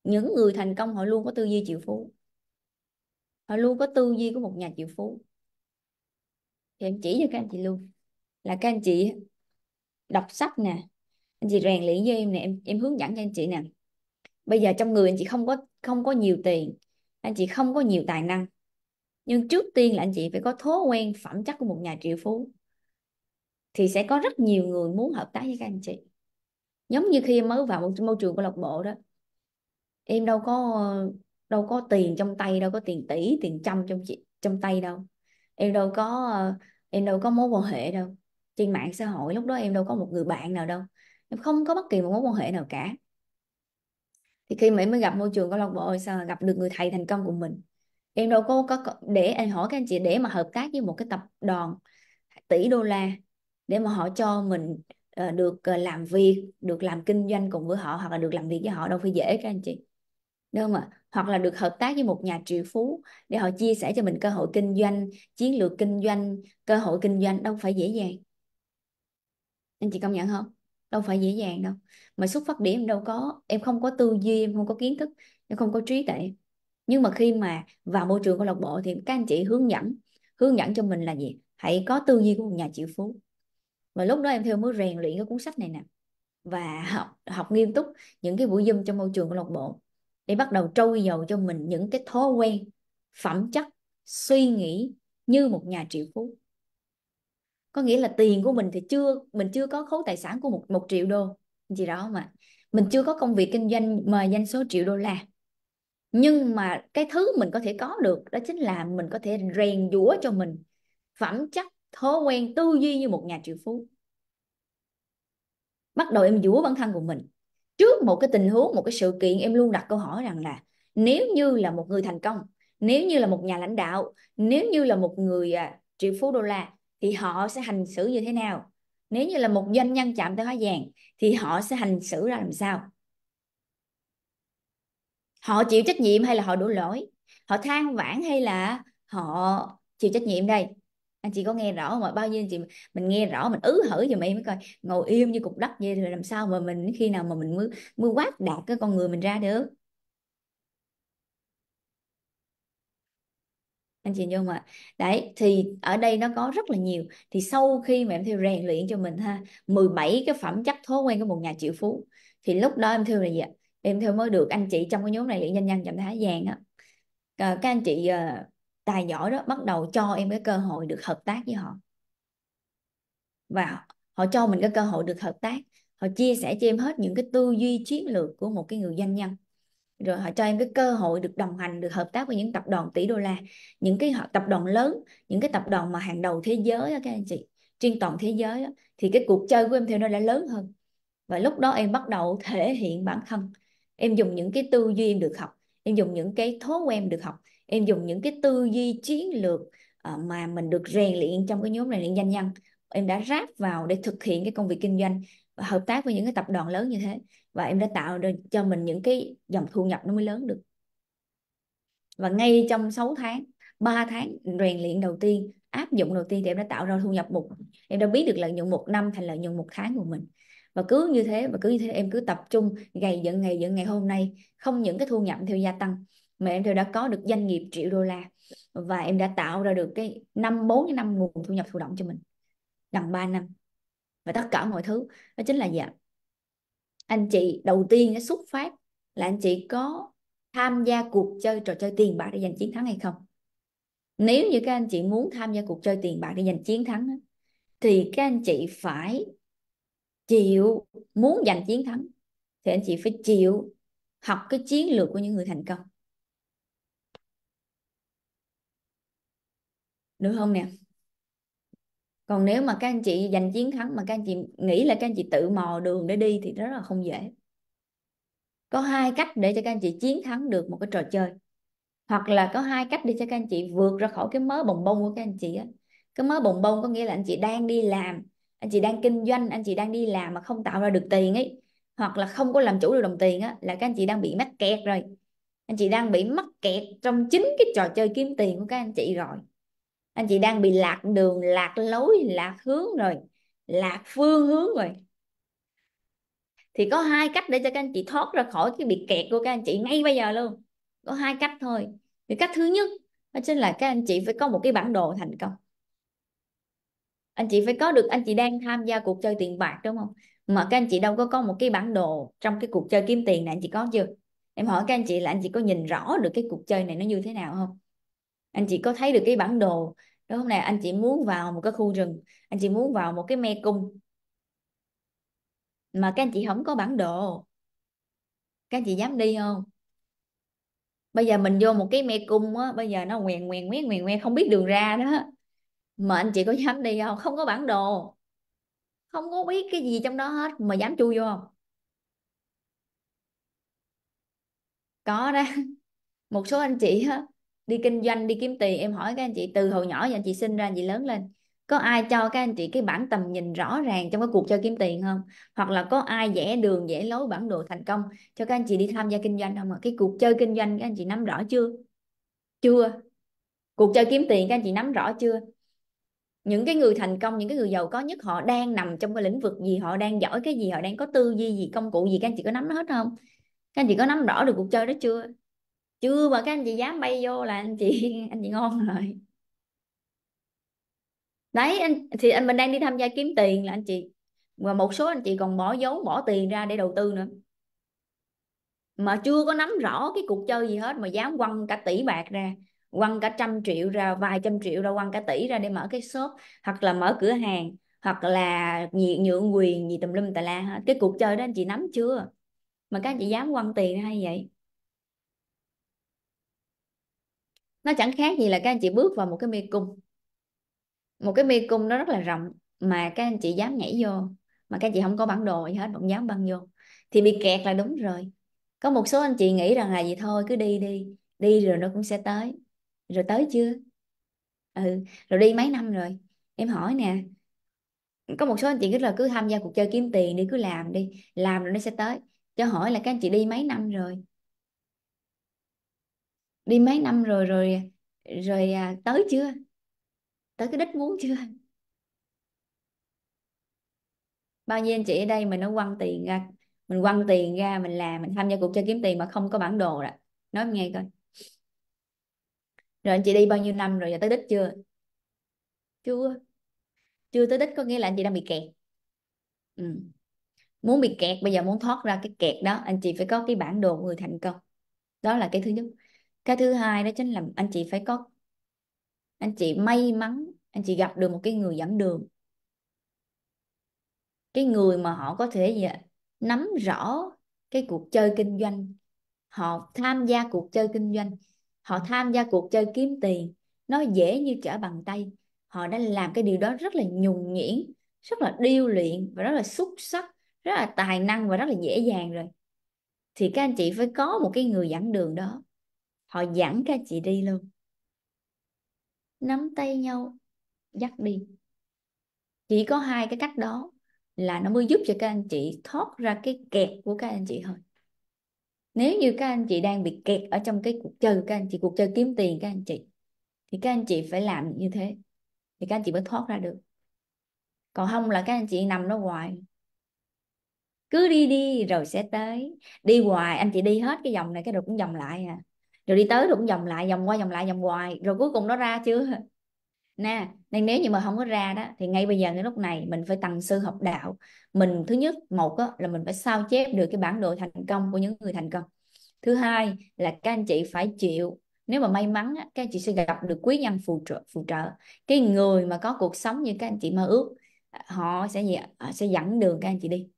[SPEAKER 1] những người thành công họ luôn có tư duy triệu phú họ luôn có tư duy của một nhà triệu phú thì em chỉ cho các anh chị luôn là các anh chị đọc sách nè anh chị rèn luyện với em nè em em hướng dẫn cho anh chị nè bây giờ trong người anh chị không có không có nhiều tiền anh chị không có nhiều tài năng nhưng trước tiên là anh chị phải có thói quen phẩm chất của một nhà triệu phú thì sẽ có rất nhiều người muốn hợp tác với các anh chị giống như khi em mới vào một môi trường câu lạc bộ đó em đâu có đâu có tiền trong tay đâu có tiền tỷ tiền trăm trong chị trong tay đâu em đâu có em đâu có mối quan hệ đâu trên mạng xã hội lúc đó em đâu có một người bạn nào đâu em không có bất kỳ một mối quan hệ nào cả thì khi mà em mới gặp môi trường câu lạc bộ sao gặp được người thầy thành công của mình em đâu có có để anh hỏi các anh chị để mà hợp tác với một cái tập đoàn tỷ đô la để mà họ cho mình ờ, được ờ, làm việc được làm kinh doanh cùng với họ hoặc là được làm việc với họ đâu phải dễ các anh chị đúng không ạ hoặc là được hợp tác với một nhà triệu phú để họ chia sẻ cho mình cơ hội kinh doanh chiến lược kinh doanh cơ hội kinh doanh đâu phải dễ dàng anh chị công nhận không đâu phải dễ dàng đâu mà xuất phát điểm đâu có em không có tư duy em không có kiến thức em không có trí tuệ nhưng mà khi mà vào môi trường câu lạc bộ thì các anh chị hướng dẫn hướng dẫn cho mình là gì hãy có tư duy của một nhà triệu phú và lúc đó em theo mới rèn luyện cái cuốn sách này nè và học học nghiêm túc những cái buổi dâm trong môi trường câu lạc bộ để bắt đầu trôi dầu cho mình những cái thói quen phẩm chất suy nghĩ như một nhà triệu phú có nghĩa là tiền của mình thì chưa mình chưa có khối tài sản của một một triệu đô gì đó mà mình chưa có công việc kinh doanh mà doanh số triệu đô la nhưng mà cái thứ mình có thể có được đó chính là mình có thể rèn dũa cho mình phẩm chất thói quen tư duy như một nhà triệu phú bắt đầu em dũa bản thân của mình trước một cái tình huống một cái sự kiện em luôn đặt câu hỏi rằng là nếu như là một người thành công nếu như là một nhà lãnh đạo nếu như là một người à, triệu phú đô la thì họ sẽ hành xử như thế nào nếu như là một doanh nhân chạm tới hóa vàng thì họ sẽ hành xử ra làm sao họ chịu trách nhiệm hay là họ đổ lỗi họ than vãn hay là họ chịu trách nhiệm đây anh à, chị có nghe rõ không ạ bao nhiêu anh chị mình nghe rõ mình ứ hử giùm em mới coi ngồi im như cục đất vậy thì làm sao mà mình khi nào mà mình mới mới quát đạt cái con người mình ra được anh chị nhung ạ đấy thì ở đây nó có rất là nhiều thì sau khi mà em theo rèn luyện cho mình ha 17 cái phẩm chất thói quen của một nhà triệu phú thì lúc đó em theo là gì ạ em theo mới được anh chị trong cái nhóm này luyện doanh nhân chậm thái vàng á ờ, các anh chị ờ, tài giỏi đó bắt đầu cho em cái cơ hội được hợp tác với họ và họ cho mình cái cơ hội được hợp tác họ chia sẻ cho em hết những cái tư duy chiến lược của một cái người doanh nhân rồi họ cho em cái cơ hội được đồng hành được hợp tác với những tập đoàn tỷ đô la những cái tập đoàn lớn những cái tập đoàn mà hàng đầu thế giới đó các anh chị trên toàn thế giới đó, thì cái cuộc chơi của em theo nó đã lớn hơn và lúc đó em bắt đầu thể hiện bản thân em dùng những cái tư duy em được học em dùng những cái thói quen được học em dùng những cái tư duy chiến lược ờ, mà mình được rèn luyện trong cái nhóm rèn luyện doanh nhân em đã ráp vào để thực hiện cái công việc kinh doanh và hợp tác với những cái tập đoàn lớn như thế và em đã tạo được cho mình những cái dòng thu nhập nó mới lớn được và ngay trong 6 tháng 3 tháng rèn luyện đầu tiên áp dụng đầu tiên thì em đã tạo ra thu nhập một em đã biết được lợi nhuận một năm thành lợi nhuận một tháng của mình và cứ như thế và cứ như thế em cứ tập trung ngày dẫn ngày dẫn ngày hôm nay không những cái thu nhập theo gia tăng mà em đều đã có được doanh nghiệp triệu đô la và em đã tạo ra được cái năm bốn đến năm nguồn thu nhập thụ động cho mình gần 3 năm và tất cả mọi thứ đó chính là gì ạ anh chị đầu tiên nó xuất phát là anh chị có tham gia cuộc chơi trò chơi tiền bạc để giành chiến thắng hay không nếu như các anh chị muốn tham gia cuộc chơi tiền bạc để giành chiến thắng thì các anh chị phải chịu muốn giành chiến thắng thì anh chị phải chịu học cái chiến lược của những người thành công được không nè còn nếu mà các anh chị giành chiến thắng mà các anh chị nghĩ là các anh chị tự mò đường để đi thì rất là không dễ có hai cách để cho các anh chị chiến thắng được một cái trò chơi hoặc là có hai cách để cho các anh chị vượt ra khỏi cái mớ bồng bông của các anh chị á cái mớ bồng bông có nghĩa là anh chị đang đi làm anh chị đang kinh doanh anh chị đang đi làm mà không tạo ra được tiền ấy hoặc là không có làm chủ được đồng tiền á là các anh chị đang bị mắc kẹt rồi anh chị đang bị mắc kẹt trong chính cái trò chơi kiếm tiền của các anh chị rồi anh chị đang bị lạc đường lạc lối lạc hướng rồi lạc phương hướng rồi thì có hai cách để cho các anh chị thoát ra khỏi cái bị kẹt của các anh chị ngay bây giờ luôn có hai cách thôi thì cách thứ nhất đó chính là các anh chị phải có một cái bản đồ thành công anh chị phải có được anh chị đang tham gia cuộc chơi tiền bạc đúng không mà các anh chị đâu có có một cái bản đồ trong cái cuộc chơi kiếm tiền này anh chị có chưa em hỏi các anh chị là anh chị có nhìn rõ được cái cuộc chơi này nó như thế nào không anh chị có thấy được cái bản đồ đúng không nay anh chị muốn vào một cái khu rừng anh chị muốn vào một cái me cung mà các anh chị không có bản đồ các anh chị dám đi không bây giờ mình vô một cái me cung á bây giờ nó nguyền nguyền nguyền nguyền nguyền không biết đường ra đó mà anh chị có dám đi không không có bản đồ không có biết cái gì trong đó hết mà dám chui vô không có đó một số anh chị á đi kinh doanh đi kiếm tiền em hỏi các anh chị từ hồi nhỏ và anh chị sinh ra anh chị lớn lên có ai cho các anh chị cái bản tầm nhìn rõ ràng trong cái cuộc chơi kiếm tiền không hoặc là có ai vẽ đường vẽ lối bản đồ thành công cho các anh chị đi tham gia kinh doanh không ạ cái cuộc chơi kinh doanh các anh chị nắm rõ chưa chưa cuộc chơi kiếm tiền các anh chị nắm rõ chưa những cái người thành công những cái người giàu có nhất họ đang nằm trong cái lĩnh vực gì họ đang giỏi cái gì họ đang có tư duy gì công cụ gì các anh chị có nắm nó hết không các anh chị có nắm rõ được cuộc chơi đó chưa chưa mà các anh chị dám bay vô là anh chị anh chị ngon rồi đấy anh thì anh mình đang đi tham gia kiếm tiền là anh chị và một số anh chị còn bỏ vốn bỏ tiền ra để đầu tư nữa mà chưa có nắm rõ cái cuộc chơi gì hết mà dám quăng cả tỷ bạc ra quăng cả trăm triệu ra vài trăm triệu ra quăng cả tỷ ra để mở cái shop hoặc là mở cửa hàng hoặc là nhượng quyền gì tùm lum tà la hết cái cuộc chơi đó anh chị nắm chưa mà các anh chị dám quăng tiền hay vậy nó chẳng khác gì là các anh chị bước vào một cái mê cung một cái mê cung nó rất là rộng mà các anh chị dám nhảy vô mà các anh chị không có bản đồ gì hết cũng dám băng vô thì bị kẹt là đúng rồi có một số anh chị nghĩ rằng là gì thôi cứ đi đi đi rồi nó cũng sẽ tới rồi tới chưa ừ rồi đi mấy năm rồi em hỏi nè có một số anh chị cứ là cứ tham gia cuộc chơi kiếm tiền đi cứ làm đi làm rồi nó sẽ tới cho hỏi là các anh chị đi mấy năm rồi đi mấy năm rồi rồi rồi à, tới chưa tới cái đích muốn chưa bao nhiêu anh chị ở đây mà nó quăng tiền ra mình quăng tiền ra mình làm mình tham gia cuộc chơi kiếm tiền mà không có bản đồ rồi nói nghe coi rồi anh chị đi bao nhiêu năm rồi giờ tới đích chưa chưa chưa tới đích có nghĩa là anh chị đang bị kẹt ừ. muốn bị kẹt bây giờ muốn thoát ra cái kẹt đó anh chị phải có cái bản đồ người thành công đó là cái thứ nhất cái thứ hai đó chính là anh chị phải có anh chị may mắn anh chị gặp được một cái người dẫn đường cái người mà họ có thể gì nắm rõ cái cuộc chơi kinh doanh họ tham gia cuộc chơi kinh doanh họ tham gia cuộc chơi kiếm tiền nó dễ như trở bàn tay họ đã làm cái điều đó rất là nhùng nhuyễn rất là điêu luyện và rất là xuất sắc rất là tài năng và rất là dễ dàng rồi thì các anh chị phải có một cái người dẫn đường đó họ dẫn các chị đi luôn nắm tay nhau dắt đi chỉ có hai cái cách đó là nó mới giúp cho các anh chị thoát ra cái kẹt của các anh chị thôi nếu như các anh chị đang bị kẹt ở trong cái cuộc chơi các anh chị cuộc chơi kiếm tiền các anh chị thì các anh chị phải làm như thế thì các anh chị mới thoát ra được còn không là các anh chị nằm đó hoài cứ đi đi rồi sẽ tới đi hoài anh chị đi hết cái dòng này cái đồ cũng dòng lại à rồi đi tới rồi cũng vòng lại vòng qua vòng lại vòng hoài rồi cuối cùng nó ra chưa nè nên nếu như mà không có ra đó thì ngay bây giờ cái lúc này mình phải tầng sư học đạo mình thứ nhất một đó, là mình phải sao chép được cái bản đồ thành công của những người thành công thứ hai là các anh chị phải chịu nếu mà may mắn các anh chị sẽ gặp được quý nhân phù trợ phù trợ cái người mà có cuộc sống như các anh chị mơ ước họ sẽ gì sẽ dẫn đường các anh chị đi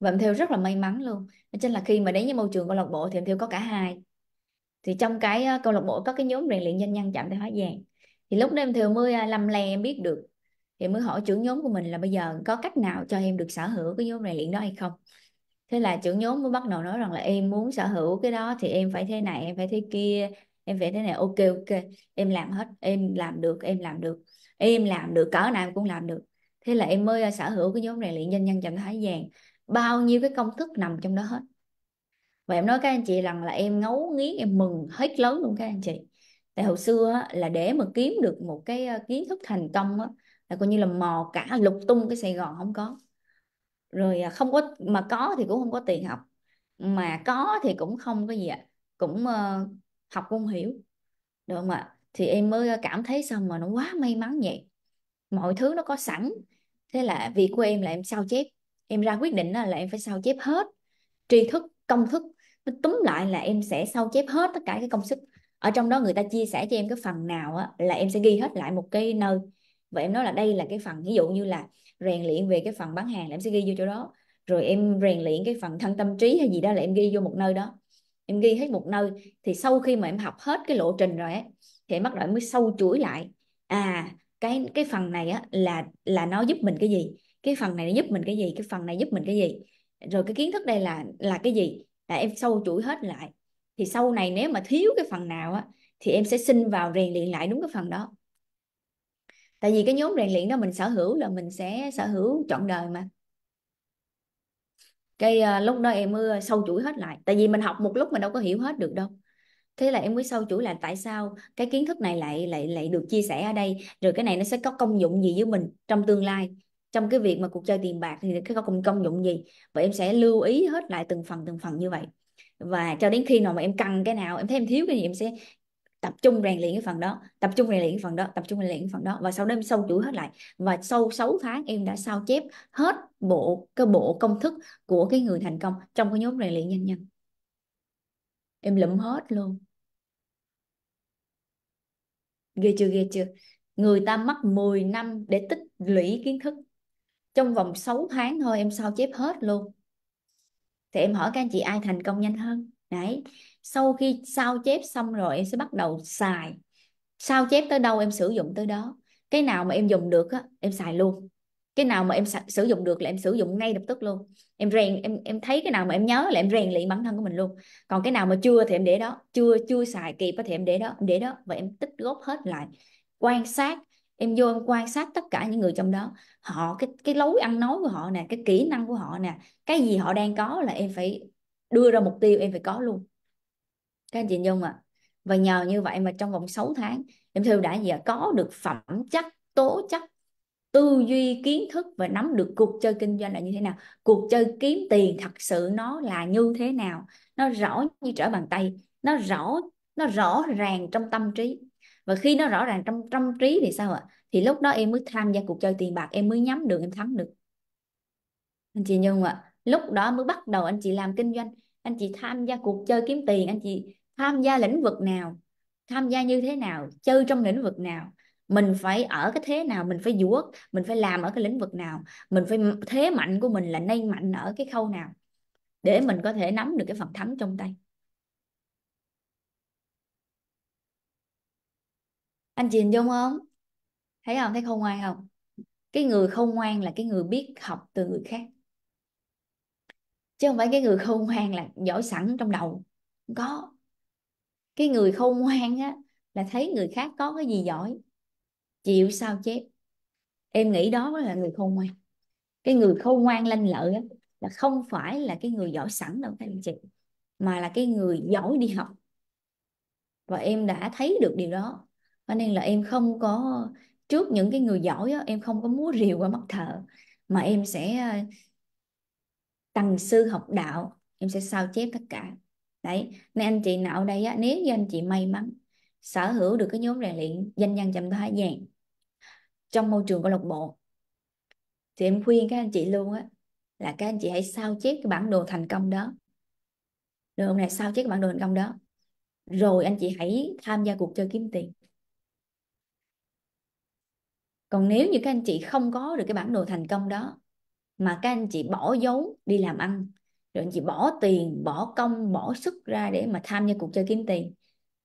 [SPEAKER 1] và em theo rất là may mắn luôn cho nên là khi mà đến với môi trường câu lạc bộ thì em theo có cả hai thì trong cái ờ, câu lạc bộ có cái nhóm rèn luyện doanh nhân chạm tay hóa vàng thì lúc đó em theo mới ờ, lầm lè em biết được thì mới hỏi trưởng nhóm của mình là bây giờ có cách nào cho em được sở hữu cái nhóm rèn luyện đó hay không thế là trưởng nhóm mới bắt đầu nói rằng là em muốn sở hữu cái đó thì em phải thế này em phải thế kia em phải thế này ok ok em làm hết em làm được em làm được em làm được cỡ nào cũng làm được thế là em mới ờ, sở hữu cái nhóm rèn luyện doanh nhân chạm thái vàng bao nhiêu cái công thức nằm trong đó hết và em nói các anh chị rằng là em ngấu nghiến em mừng hết lớn luôn các anh chị tại hồi xưa là để mà kiếm được một cái ờ, kiến thức thành công á, là coi như là mò cả lục tung cái Sài Gòn không có rồi à, không có mà có thì cũng không có tiền học mà có thì cũng không có gì ạ cũng ờ, học không hiểu được không ạ thì em mới ờ, cảm thấy sao mà nó quá may mắn vậy mọi thứ nó có sẵn thế là việc của em là em sao chép em ra quyết định là, em phải sao chép hết tri thức công thức túm lại là em sẽ sao chép hết tất cả cái công sức ở trong đó người ta chia sẻ cho em cái phần nào á, là em sẽ ghi hết lại một cái nơi và em nói là đây là cái phần ví dụ như là rèn luyện về cái phần bán hàng là em sẽ ghi vô chỗ đó rồi em rèn luyện cái phần thân tâm trí hay gì đó là em ghi vô một nơi đó em ghi hết một nơi thì sau khi mà em học hết cái lộ trình rồi ấy, thì em bắt đầu em mới sâu chuỗi lại à cái cái phần này á là là nó giúp mình cái gì cái phần này giúp mình cái gì cái phần này giúp mình cái gì rồi cái kiến thức đây là là cái gì là em sâu chuỗi hết lại thì sau này nếu mà thiếu cái phần nào á thì em sẽ xin vào rèn luyện lại đúng cái phần đó tại vì cái nhóm rèn luyện đó mình sở hữu là mình sẽ sở hữu trọn đời mà cái uh, lúc đó em mới sâu chuỗi hết lại tại vì mình học một lúc mình đâu có hiểu hết được đâu thế là em mới sâu chuỗi là tại sao cái kiến thức này lại lại lại được chia sẻ ở đây rồi cái này nó sẽ có công dụng gì với mình trong tương lai trong cái việc mà cuộc chơi tiền bạc thì cái công công dụng gì và em sẽ lưu ý hết lại từng phần từng phần như vậy và cho đến khi nào mà em cần cái nào em thấy em thiếu cái gì em sẽ tập trung rèn luyện cái phần đó tập trung rèn luyện cái phần đó tập trung rèn luyện cái phần đó và sau đó em sâu chuỗi hết lại và sau 6 tháng em đã sao chép hết bộ cái bộ công thức của cái người thành công trong cái nhóm rèn luyện nhanh nhanh em lụm hết luôn ghê chưa ghê chưa người ta mất 10 năm để tích lũy kiến thức trong vòng 6 tháng thôi em sao chép hết luôn thì em hỏi các anh chị ai thành công nhanh hơn đấy sau khi sao chép xong rồi em sẽ bắt đầu xài sao chép tới đâu em sử dụng tới đó cái nào mà em dùng được á em xài luôn cái nào mà em sử dụng được là em sử dụng ngay lập tức luôn em rèn em em thấy cái nào mà em nhớ là em rèn luyện bản thân của mình luôn còn cái nào mà chưa thì em để đó chưa chưa xài kịp thì em để đó em để đó và em tích góp hết lại quan sát em vô em quan sát tất cả những người trong đó họ cái cái lối ăn nói của họ nè cái kỹ năng của họ nè cái gì họ đang có là em phải đưa ra mục tiêu em phải có luôn các anh chị Nhung ạ và nhờ như vậy mà trong vòng 6 tháng em thư đã gì có được phẩm chất tố chất tư duy kiến thức và nắm được cuộc chơi kinh doanh là như thế nào cuộc chơi kiếm tiền thật sự nó là như thế nào nó rõ như trở bàn tay nó rõ nó rõ ràng trong tâm trí và khi nó rõ ràng trong trong trí thì sao ạ thì lúc đó em mới tham gia cuộc chơi tiền bạc em mới nhắm được em thắng được anh chị nhung ạ lúc đó mới bắt đầu anh chị làm kinh doanh anh chị tham gia cuộc chơi kiếm tiền anh chị tham gia lĩnh vực nào tham gia như thế nào chơi trong lĩnh vực nào mình phải ở cái thế nào mình phải vuốt mình phải làm ở cái lĩnh vực nào mình phải thế mạnh của mình là nay mạnh ở cái khâu nào để mình có thể nắm được cái phần thắng trong tay anh chị hình dung không thấy không thấy khôn ngoan không cái người khôn ngoan là cái người biết học từ người khác chứ không phải cái người khôn ngoan là giỏi sẵn trong đầu không có cái người khôn ngoan á là thấy người khác có cái gì giỏi chịu sao chép em nghĩ đó là người khôn ngoan cái người khôn ngoan lanh lợi á, là không phải là cái người giỏi sẵn đâu các anh chị mà là cái người giỏi đi học và em đã thấy được điều đó cho nên là em không có trước những cái người giỏi á, em không có múa rìu qua mắt thợ mà em sẽ ờ, tầng sư học đạo em sẽ sao chép tất cả đấy nên anh chị nào đây á, nếu như anh chị may mắn sở hữu được cái nhóm rèn luyện danh nhân chậm thái vàng trong môi trường câu lạc bộ thì em khuyên các anh chị luôn á là các anh chị hãy sao chép cái bản đồ thành công đó được không này sao chép cái bản đồ thành công đó rồi anh chị hãy tham gia cuộc chơi kiếm tiền còn nếu như các anh chị không có được cái bản đồ thành công đó mà các anh chị bỏ dấu đi làm ăn rồi anh chị bỏ tiền bỏ công bỏ sức ra để mà tham gia cuộc chơi kiếm tiền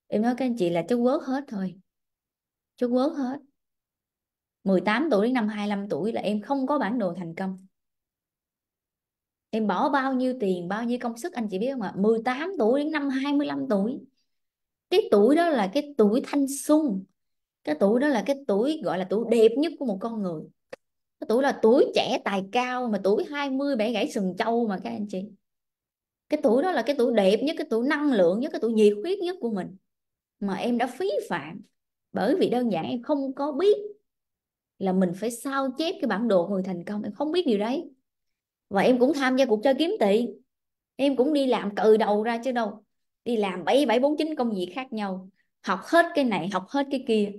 [SPEAKER 1] em nói các anh chị là chất quớt hết thôi chất quớt hết 18 tuổi đến năm 25 tuổi là em không có bản đồ thành công em bỏ bao nhiêu tiền bao nhiêu công sức anh chị biết không ạ 18 tuổi đến năm 25 tuổi cái tuổi đó là cái tuổi thanh xuân cái tuổi đó là cái tuổi gọi là tuổi đẹp nhất của một con người cái tuổi là tuổi trẻ tài cao mà tuổi 20 bẻ gãy sừng trâu mà các anh chị cái tuổi đó là cái tuổi đẹp nhất cái tuổi năng lượng nhất cái tuổi nhiệt huyết nhất của mình mà em đã phí phạm bởi vì đơn giản em không có biết là mình phải sao chép cái bản đồ người thành công em không biết điều đấy và em cũng tham gia cuộc chơi kiếm tiền em cũng đi làm từ đầu ra chứ đâu đi làm bảy bảy bốn chín công việc khác nhau học hết cái này học hết cái kia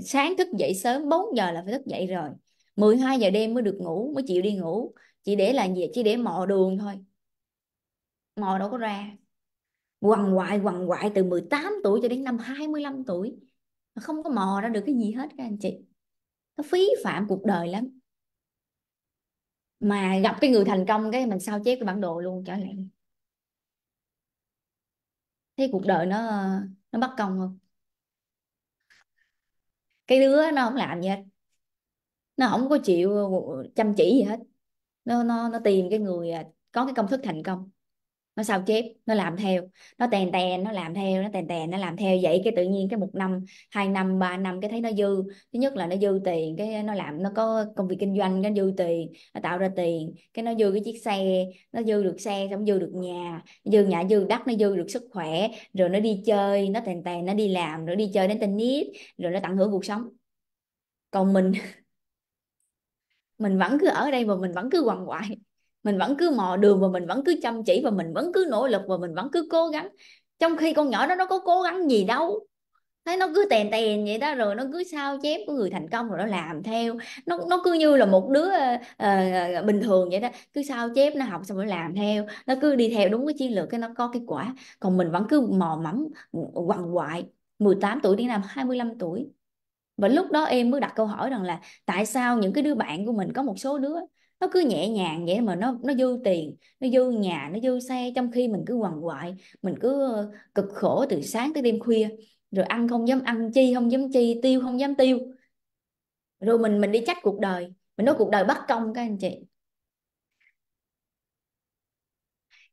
[SPEAKER 1] sáng thức dậy sớm 4 giờ là phải thức dậy rồi 12 giờ đêm mới được ngủ mới chịu đi ngủ chỉ để làm gì chỉ để mò đường thôi mò đâu có ra quằn quại quằn quại từ 18 tuổi cho đến năm 25 tuổi mà không có mò ra được cái gì hết các anh chị nó phí phạm cuộc đời lắm mà gặp cái người thành công cái mình sao chép cái bản đồ luôn trở lại thấy cuộc đời nó nó bất công không cái đứa nó không làm gì hết nó không có chịu ờ, chăm chỉ gì hết nó nó nó tìm cái người à, có cái công thức thành công nó sao chép nó làm theo nó tèn tèn nó làm theo nó tèn tèn nó làm theo vậy cái tự nhiên cái một năm hai năm ba năm cái thấy nó dư thứ nhất là nó dư tiền cái nó làm nó có công việc kinh doanh nó dư tiền nó tạo ra tiền cái nó dư cái chiếc xe nó dư được xe xong dư được nhà dư nhà dư đất nó dư được sức khỏe rồi nó đi chơi nó tèn tèn nó đi làm rồi đi chơi đến tennis rồi nó tận hưởng cuộc sống còn mình mình vẫn cứ ở đây mà mình vẫn cứ quằn quại mình vẫn cứ mò đường và mình vẫn cứ chăm chỉ và mình vẫn cứ nỗ lực và mình vẫn cứ cố gắng trong khi con nhỏ đó nó có cố gắng gì đâu thấy nó cứ tèn tèn vậy đó rồi nó cứ sao chép của người thành công rồi nó làm theo nó nó cứ như là một đứa uh, bình thường vậy đó cứ sao chép nó học xong nó làm theo nó cứ đi theo đúng cái chiến lược cái nó có kết quả còn mình vẫn cứ mò mẫm ừ, quằn quại 18 tuổi đến năm 25 tuổi và lúc đó em mới đặt câu hỏi rằng là tại sao những cái đứa bạn của mình có một số đứa nó cứ nhẹ nhàng vậy mà nó nó dư tiền nó dư nhà nó dư xe trong khi mình cứ quằn quại mình cứ ờ, cực khổ từ sáng tới đêm khuya rồi ăn không dám ăn chi không dám chi tiêu không dám tiêu rồi mình mình đi trách cuộc đời mình nói cuộc đời bất công các anh chị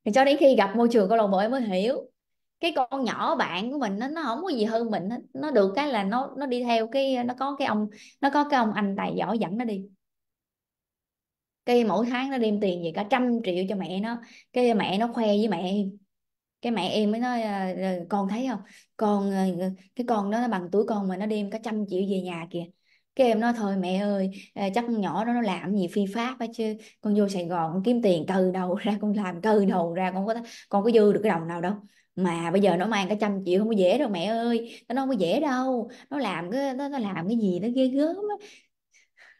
[SPEAKER 1] thì cho đến khi gặp môi trường câu lạc bộ em mới hiểu cái con nhỏ bạn của mình nó nó không có gì hơn mình nó được cái là nó nó đi theo cái nó có cái ông nó có cái ông anh tài giỏi dẫn nó đi cái mỗi tháng nó đem tiền gì cả trăm triệu cho mẹ nó cái mẹ nó khoe với mẹ em cái mẹ em mới nói à, à, con thấy không con à, cái con đó nó bằng tuổi con mà nó đem cả trăm triệu về nhà kìa cái em nói thôi mẹ ơi chắc con nhỏ đó nó làm gì phi pháp á chứ con vô Sài Gòn con kiếm tiền từ đầu ra con làm từ đầu ra con có con có dư được cái đồng nào đâu mà bây giờ nó mang cả trăm triệu không có dễ đâu mẹ ơi nó không có dễ đâu nó làm cái nó, nó làm cái gì nó ghê gớm á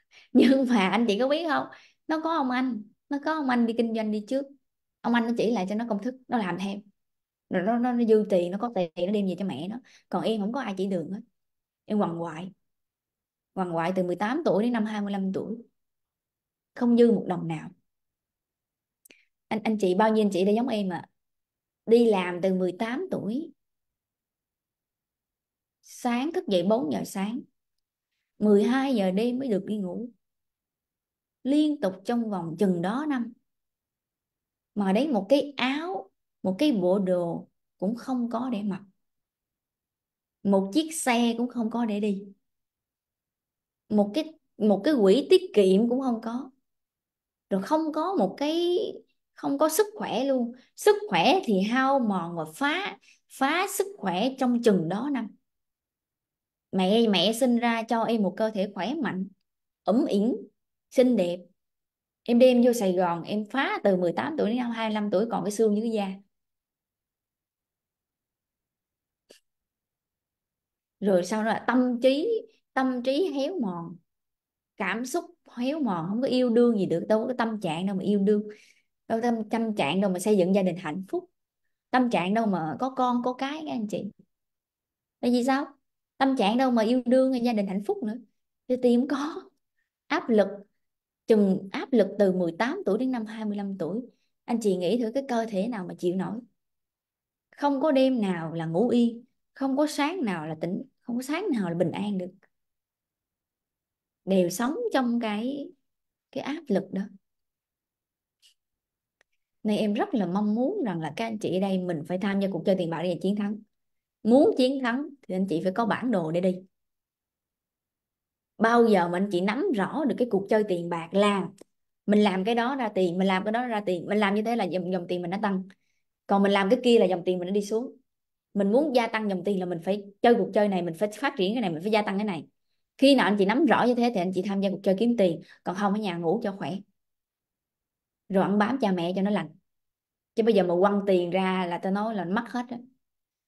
[SPEAKER 1] nhưng mà anh chị có biết không nó có ông anh nó có ông anh đi kinh doanh đi trước ông anh nó chỉ lại cho nó công thức nó làm theo rồi nó, nó, nó dư tiền nó có tiền nó đem về cho mẹ nó còn em không có ai chỉ đường hết em quằn quại quằn quại từ 18 tuổi đến năm 25 tuổi không dư một đồng nào anh anh chị bao nhiêu anh chị đã giống em à đi làm từ 18 tuổi sáng thức dậy 4 giờ sáng 12 giờ đêm mới được đi ngủ liên tục trong vòng chừng đó năm mà đấy một cái áo một cái bộ đồ cũng không có để mặc một chiếc xe cũng không có để đi một cái một cái quỹ tiết kiệm cũng không có rồi không có một cái không có sức khỏe luôn sức khỏe thì hao mòn và phá phá sức khỏe trong chừng đó năm mẹ mẹ sinh ra cho em một cơ thể khỏe mạnh ẩm ỉn xinh đẹp em đem vô Sài Gòn em phá từ 18 tuổi đến 25 tuổi còn cái xương dưới cái da rồi sau đó là tâm trí tâm trí héo mòn cảm xúc héo mòn không có yêu đương gì được đâu có tâm trạng đâu mà yêu đương đâu có tâm tâm trạng đâu mà xây dựng gia đình hạnh phúc tâm trạng đâu mà có con có cái các anh chị tại vì sao tâm trạng đâu mà yêu đương gia đình hạnh phúc nữa thì tìm có áp lực chừng áp lực từ 18 tuổi đến năm 25 tuổi anh chị nghĩ thử cái cơ thể nào mà chịu nổi không có đêm nào là ngủ yên không có sáng nào là tỉnh không có sáng nào là bình an được đều sống trong cái cái áp lực đó nên em rất là mong muốn rằng là các anh chị ở đây mình phải tham gia cuộc chơi tiền bạc để chiến thắng muốn chiến thắng thì anh chị phải có bản đồ để đi bao giờ mà anh chị nắm rõ được cái cuộc chơi tiền bạc là mình làm cái đó ra tiền mình làm cái đó ra tiền mình làm như thế là dòng, dòng tiền mình nó tăng còn mình làm cái kia là dòng tiền mình nó đi xuống mình muốn gia tăng dòng tiền là mình phải chơi cuộc chơi này mình phải phát triển cái này mình phải gia tăng cái này khi nào anh chị nắm rõ như thế thì anh chị tham gia cuộc chơi kiếm tiền còn không ở nhà ngủ cho khỏe rồi ăn bám cha mẹ cho nó lành chứ bây giờ mà quăng tiền ra là tao nói là mất hết đó.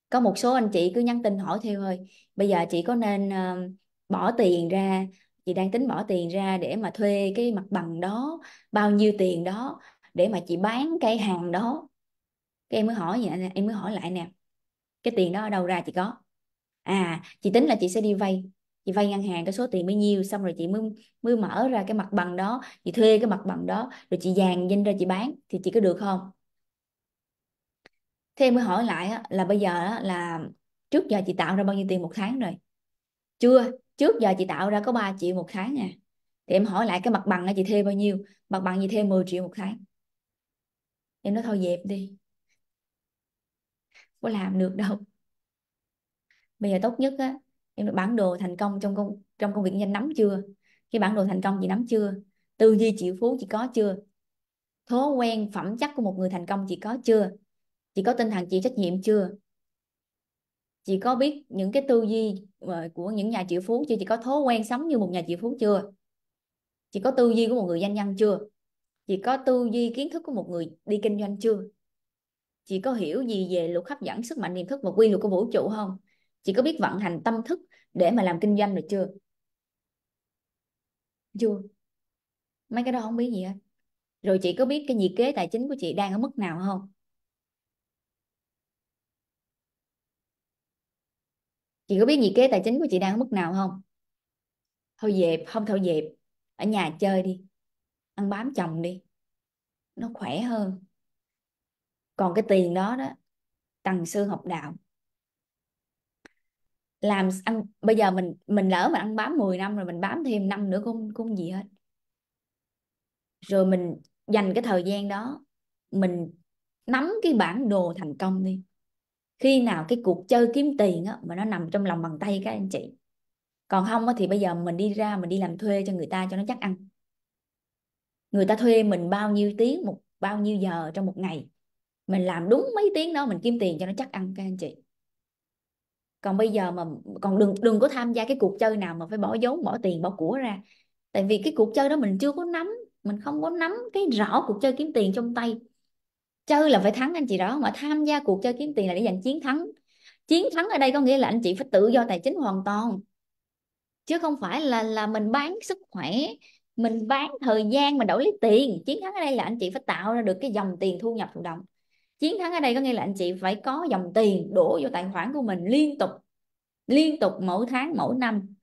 [SPEAKER 1] có một số anh chị cứ nhắn tin hỏi theo thôi bây giờ chị có nên uh, bỏ tiền ra chị đang tính bỏ tiền ra để mà thuê cái mặt bằng đó bao nhiêu tiền đó để mà chị bán cái hàng đó cái em mới hỏi vậy nè em mới hỏi lại nè cái tiền đó ở đâu ra chị có à chị tính là chị sẽ đi vay chị vay ngân hàng cái số tiền bao nhiêu xong rồi chị mới mới mở ra cái mặt bằng đó chị thuê cái mặt bằng đó rồi chị dàn danh ra chị bán thì chị có được không thế em mới hỏi lại là bây giờ là trước giờ chị tạo ra bao nhiêu tiền một tháng rồi chưa trước giờ chị tạo ra có 3 triệu một tháng à thì em hỏi lại cái mặt bằng là chị thêm bao nhiêu mặt bằng gì thêm 10 triệu một tháng em nói thôi dẹp đi có làm được đâu bây giờ tốt nhất á em được bản đồ thành công trong công trong công việc nhanh nắm chưa cái bản đồ thành công chị nắm chưa tư duy triệu phú chị có chưa thói quen phẩm chất của một người thành công chị có chưa chị có tinh thần chịu trách nhiệm chưa chị có biết những cái tư duy ờ, của những nhà triệu phú chưa chị có thói quen sống như một nhà triệu phú chưa chị có tư duy của một người doanh nhân chưa chị có tư duy kiến thức của một người đi kinh doanh chưa chị có hiểu gì về luật hấp dẫn sức mạnh niềm thức và quy luật của vũ trụ không chị có biết vận hành tâm thức để mà làm kinh doanh được chưa chưa mấy cái đó không biết gì hết rồi chị có biết cái nhiệt kế tài chính của chị đang ở mức nào không chị có biết nhiệt kế tài chính của chị đang ở mức nào không thôi dẹp không thôi dẹp ở nhà chơi đi ăn bám chồng đi nó khỏe hơn còn cái tiền đó đó tầng sư học đạo làm ăn bây giờ mình mình lỡ mà ăn bám 10 năm rồi mình bám thêm năm nữa cũng cũng gì hết rồi mình dành cái thời gian đó mình nắm cái bản đồ thành công đi khi nào cái cuộc chơi kiếm tiền á, mà nó nằm trong lòng bàn tay các anh chị còn không á, thì bây giờ mình đi ra mình đi làm thuê cho người ta cho nó chắc ăn người ta thuê mình bao nhiêu tiếng một bao nhiêu giờ trong một ngày mình làm đúng mấy tiếng đó mình kiếm tiền cho nó chắc ăn các anh chị còn bây giờ mà còn đừng đừng có tham gia cái cuộc chơi nào mà phải bỏ vốn bỏ tiền bỏ của ra tại vì cái cuộc chơi đó mình chưa có nắm mình không có nắm cái rõ cuộc chơi kiếm tiền trong tay chơi là phải thắng anh chị đó mà tham gia cuộc chơi kiếm tiền là để giành chiến thắng chiến thắng ở đây có nghĩa là anh chị phải tự do tài chính hoàn toàn chứ không phải là là mình bán sức khỏe mình bán thời gian mà đổi lấy tiền chiến thắng ở đây là anh chị phải tạo ra được cái dòng tiền thu nhập thụ động chiến thắng ở đây có nghĩa là anh chị phải có dòng tiền đổ vào tài khoản của mình liên tục liên tục mỗi tháng mỗi năm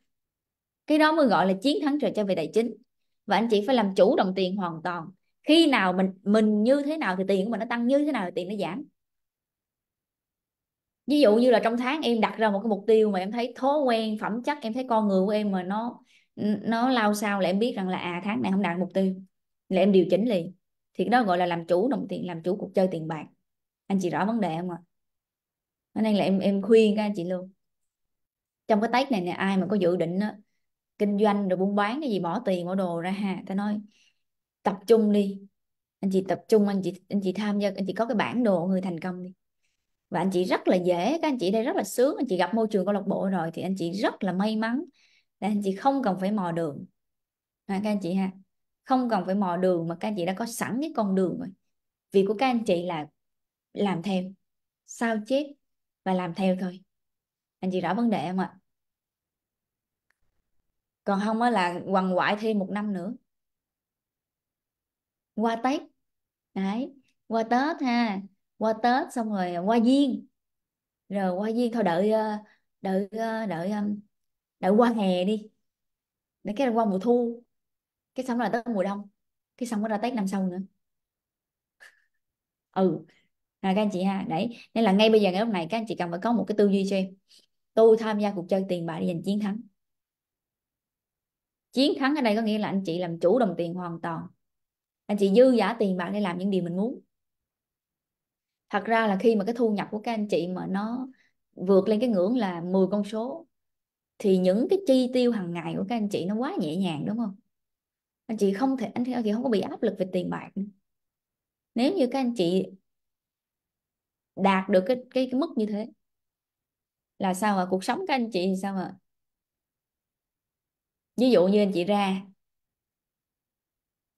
[SPEAKER 1] cái đó mới gọi là chiến thắng trò chơi về tài chính và anh chị phải làm chủ đồng tiền hoàn toàn khi nào mình mình như thế nào thì tiền của mình nó tăng như thế nào thì tiền nó giảm ví dụ như là trong tháng em đặt ra một cái mục tiêu mà em thấy thói quen phẩm chất em thấy con người của em mà nó nó lao sao là em biết rằng là à tháng này không đạt mục tiêu là em điều chỉnh liền thì đó gọi là làm chủ đồng tiền làm chủ cuộc chơi tiền bạc anh chị rõ vấn đề không ạ à? nên là em em khuyên các anh chị luôn trong cái tết này nè ai mà có dự định đó, kinh doanh rồi buôn bán cái gì bỏ tiền bỏ đồ ra ha ta nói tập trung đi anh chị tập trung anh chị anh chị tham gia anh chị có cái bản đồ người thành công đi và anh chị rất là dễ các anh chị đây rất là sướng anh chị gặp môi trường câu lạc bộ rồi thì anh chị rất là may mắn là anh chị không cần phải mò đường à, các anh chị ha không cần phải mò đường mà các anh chị đã có sẵn cái con đường rồi việc của các anh chị là làm theo sao chép và làm theo thôi anh chị rõ vấn đề không ạ còn không á là quằn quại thêm một năm nữa qua tết đấy qua tết ha qua tết xong rồi à, qua giêng rồi qua giêng thôi đợi ờ, đợi ờ, đợi đợi qua hè đi để cái là qua mùa thu cái xong là tới mùa đông cái xong rồi ra tết năm sau nữa ừ à, các anh chị ha đấy nên là ngay bây giờ ngày lúc này các anh chị cần phải có một cái tư duy cho em tôi tham gia cuộc chơi tiền bạc để giành chiến thắng chiến thắng ở đây có nghĩa là anh chị làm chủ đồng tiền hoàn toàn anh chị dư giả tiền bạc để làm những điều mình muốn thật ra là khi mà cái thu nhập của các anh chị mà nó vượt lên cái ngưỡng là 10 con số thì những cái chi tiêu hàng ngày của các anh chị nó quá nhẹ nhàng đúng không anh chị không thể anh chị không có bị áp lực về tiền bạc nếu như các anh chị đạt được cái cái, cái mức như thế là sao mà cuộc sống các anh chị sao mà ví dụ như anh chị ra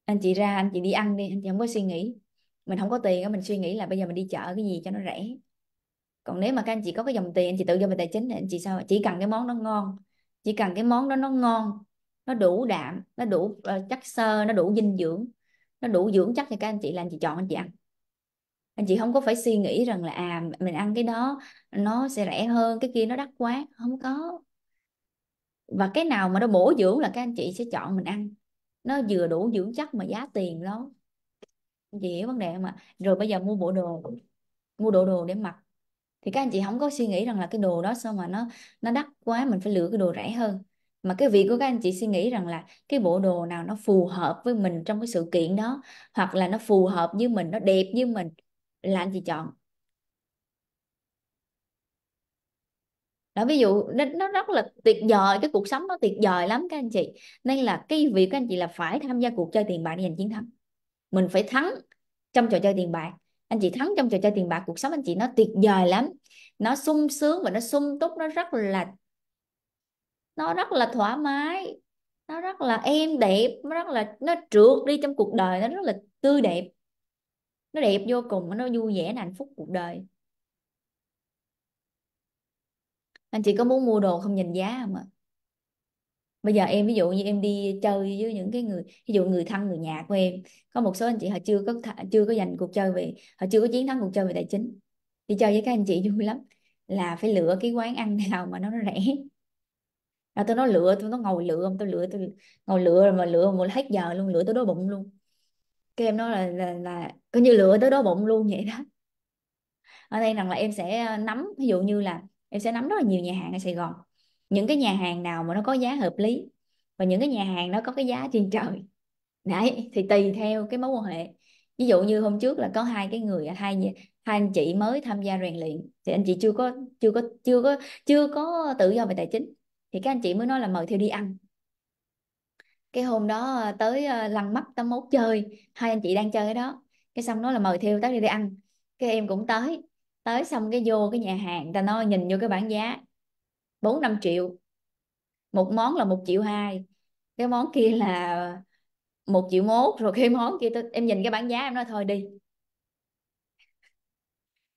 [SPEAKER 1] anh chị ra anh chị đi ăn đi anh chị không có suy nghĩ mình không có tiền mình suy nghĩ là bây giờ mình đi chợ cái gì cho nó rẻ còn nếu mà các anh chị có cái dòng tiền anh chị tự do về tài chính thì anh chị sao chỉ cần cái món nó ngon chỉ cần cái món đó nó ngon nó đủ đạm nó đủ uh, chất xơ nó đủ dinh dưỡng nó đủ dưỡng chất thì các anh chị là anh chị chọn anh chị ăn anh chị không có phải suy nghĩ rằng là à mình ăn cái đó nó sẽ rẻ hơn cái kia nó đắt quá không có và cái nào mà nó bổ dưỡng là các anh chị sẽ chọn mình ăn nó vừa đủ dưỡng chất mà giá tiền lắm chị hiểu vấn đề mà rồi bây giờ mua bộ đồ mua đồ đồ để mặc thì các anh chị không có suy nghĩ rằng là cái đồ đó sao mà nó nó đắt quá mình phải lựa cái đồ rẻ hơn mà cái việc của các anh chị suy nghĩ rằng là cái bộ đồ nào nó phù hợp với mình trong cái sự kiện đó hoặc là nó phù hợp với mình nó đẹp với mình là anh chị chọn đó ví dụ nó rất là tuyệt vời cái cuộc sống nó tuyệt vời lắm các anh chị nên là cái việc các anh chị là phải tham gia cuộc chơi tiền bạc để giành chiến thắng mình phải thắng trong trò chơi tiền bạc anh chị thắng trong trò chơi tiền bạc cuộc sống anh chị nó tuyệt vời lắm nó sung sướng và nó sung túc nó rất là nó rất là thoải mái nó rất là êm đẹp nó rất là nó trượt đi trong cuộc đời nó rất là tươi đẹp nó đẹp vô cùng nó vui vẻ nó hạnh phúc cuộc đời anh chị có muốn mua đồ không nhìn giá không ạ bây giờ em ví dụ như em đi chơi với những cái người ví dụ người thân người nhà của em có một số anh chị họ chưa có chưa có giành cuộc chơi về họ chưa có chiến thắng cuộc chơi về tài chính đi chơi với các anh chị vui lắm là phải lựa cái quán ăn nào mà nó rẻ rồi tôi nói lựa tôi nó ngồi lựa không tôi lựa tôi ngồi lựa mà lựa một hết giờ luôn lựa tới đói bụng luôn cái em nói là là, là coi như lựa tới đói bụng luôn vậy đó ở đây rằng là em sẽ ờ, nắm ví dụ như là em sẽ nắm rất là nhiều nhà hàng ở Sài Gòn những cái nhà hàng nào mà nó có giá hợp lý và những cái nhà hàng nó có cái giá trên trời đấy thì tùy theo cái mối quan hệ ví dụ như hôm trước là có hai cái người hai hai anh chị mới tham gia rèn luyện thì anh chị chưa có chưa có chưa có chưa có tự do về tài chính thì các anh chị mới nói là mời theo đi ăn cái hôm đó ờ, tới ờ, lăn mắt tắm mốt chơi hai anh chị đang chơi ở đó cái xong nói là mời theo tới đi đi ăn cái em cũng tới tới xong cái vô cái nhà hàng ta nói nhìn vô cái bảng giá bốn năm triệu một món là một triệu hai cái món kia là một triệu mốt rồi cái món kia tôi, em nhìn cái bảng giá em nói thôi đi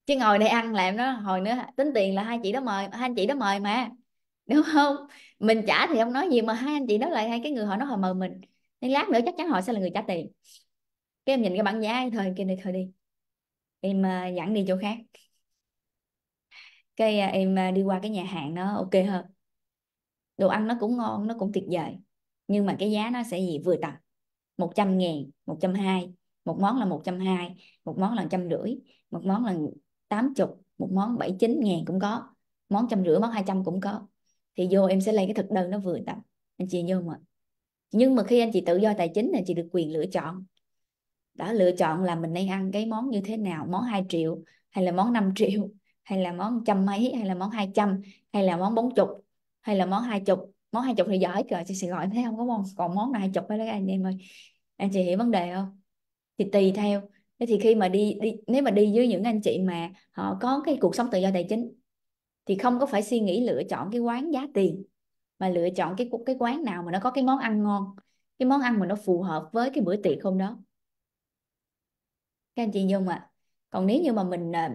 [SPEAKER 1] chứ ngồi đây ăn là em nói hồi nữa tính tiền là hai chị đó mời hai anh chị đó mời mà đúng không mình trả thì không nói gì mà hai anh chị đó lại hai cái người họ nói họ mời mình nên lát nữa chắc chắn họ sẽ là người trả tiền cái em nhìn cái bảng giá thôi kia này thôi đi em à, dặn đi chỗ khác cái à, em à, đi qua cái nhà hàng nó ok hơn đồ ăn nó cũng ngon nó cũng tuyệt vời nhưng mà cái giá nó sẽ gì vừa tầm 100 ngàn 120 một món là 120 một món là 150 một món là 80 một món 79 ngàn cũng có món trăm rưỡi món 200 cũng có thì vô em sẽ lấy cái thực đơn nó vừa tầm anh chị vô mà nhưng mà khi anh chị tự do tài chính là chị được quyền lựa chọn đã lựa chọn là mình nên ăn cái món như thế nào món 2 triệu hay là món 5 triệu hay là món trăm mấy hay là món hai trăm hay là món bốn chục hay là món hai chục món hai chục thì giỏi rồi chị sẽ gọi thấy không có món còn món là hai chục đó các anh em ơi anh chị hiểu vấn đề không thì tùy theo thế thì khi mà đi đi nếu mà đi với những anh chị mà họ có cái cuộc sống tự do tài chính thì không có phải suy nghĩ lựa chọn cái quán giá tiền mà lựa chọn cái cái quán nào mà nó có cái món ăn ngon cái món ăn mà nó phù hợp với cái bữa tiệc không đó các anh chị nhung ạ à. còn nếu như mà mình à,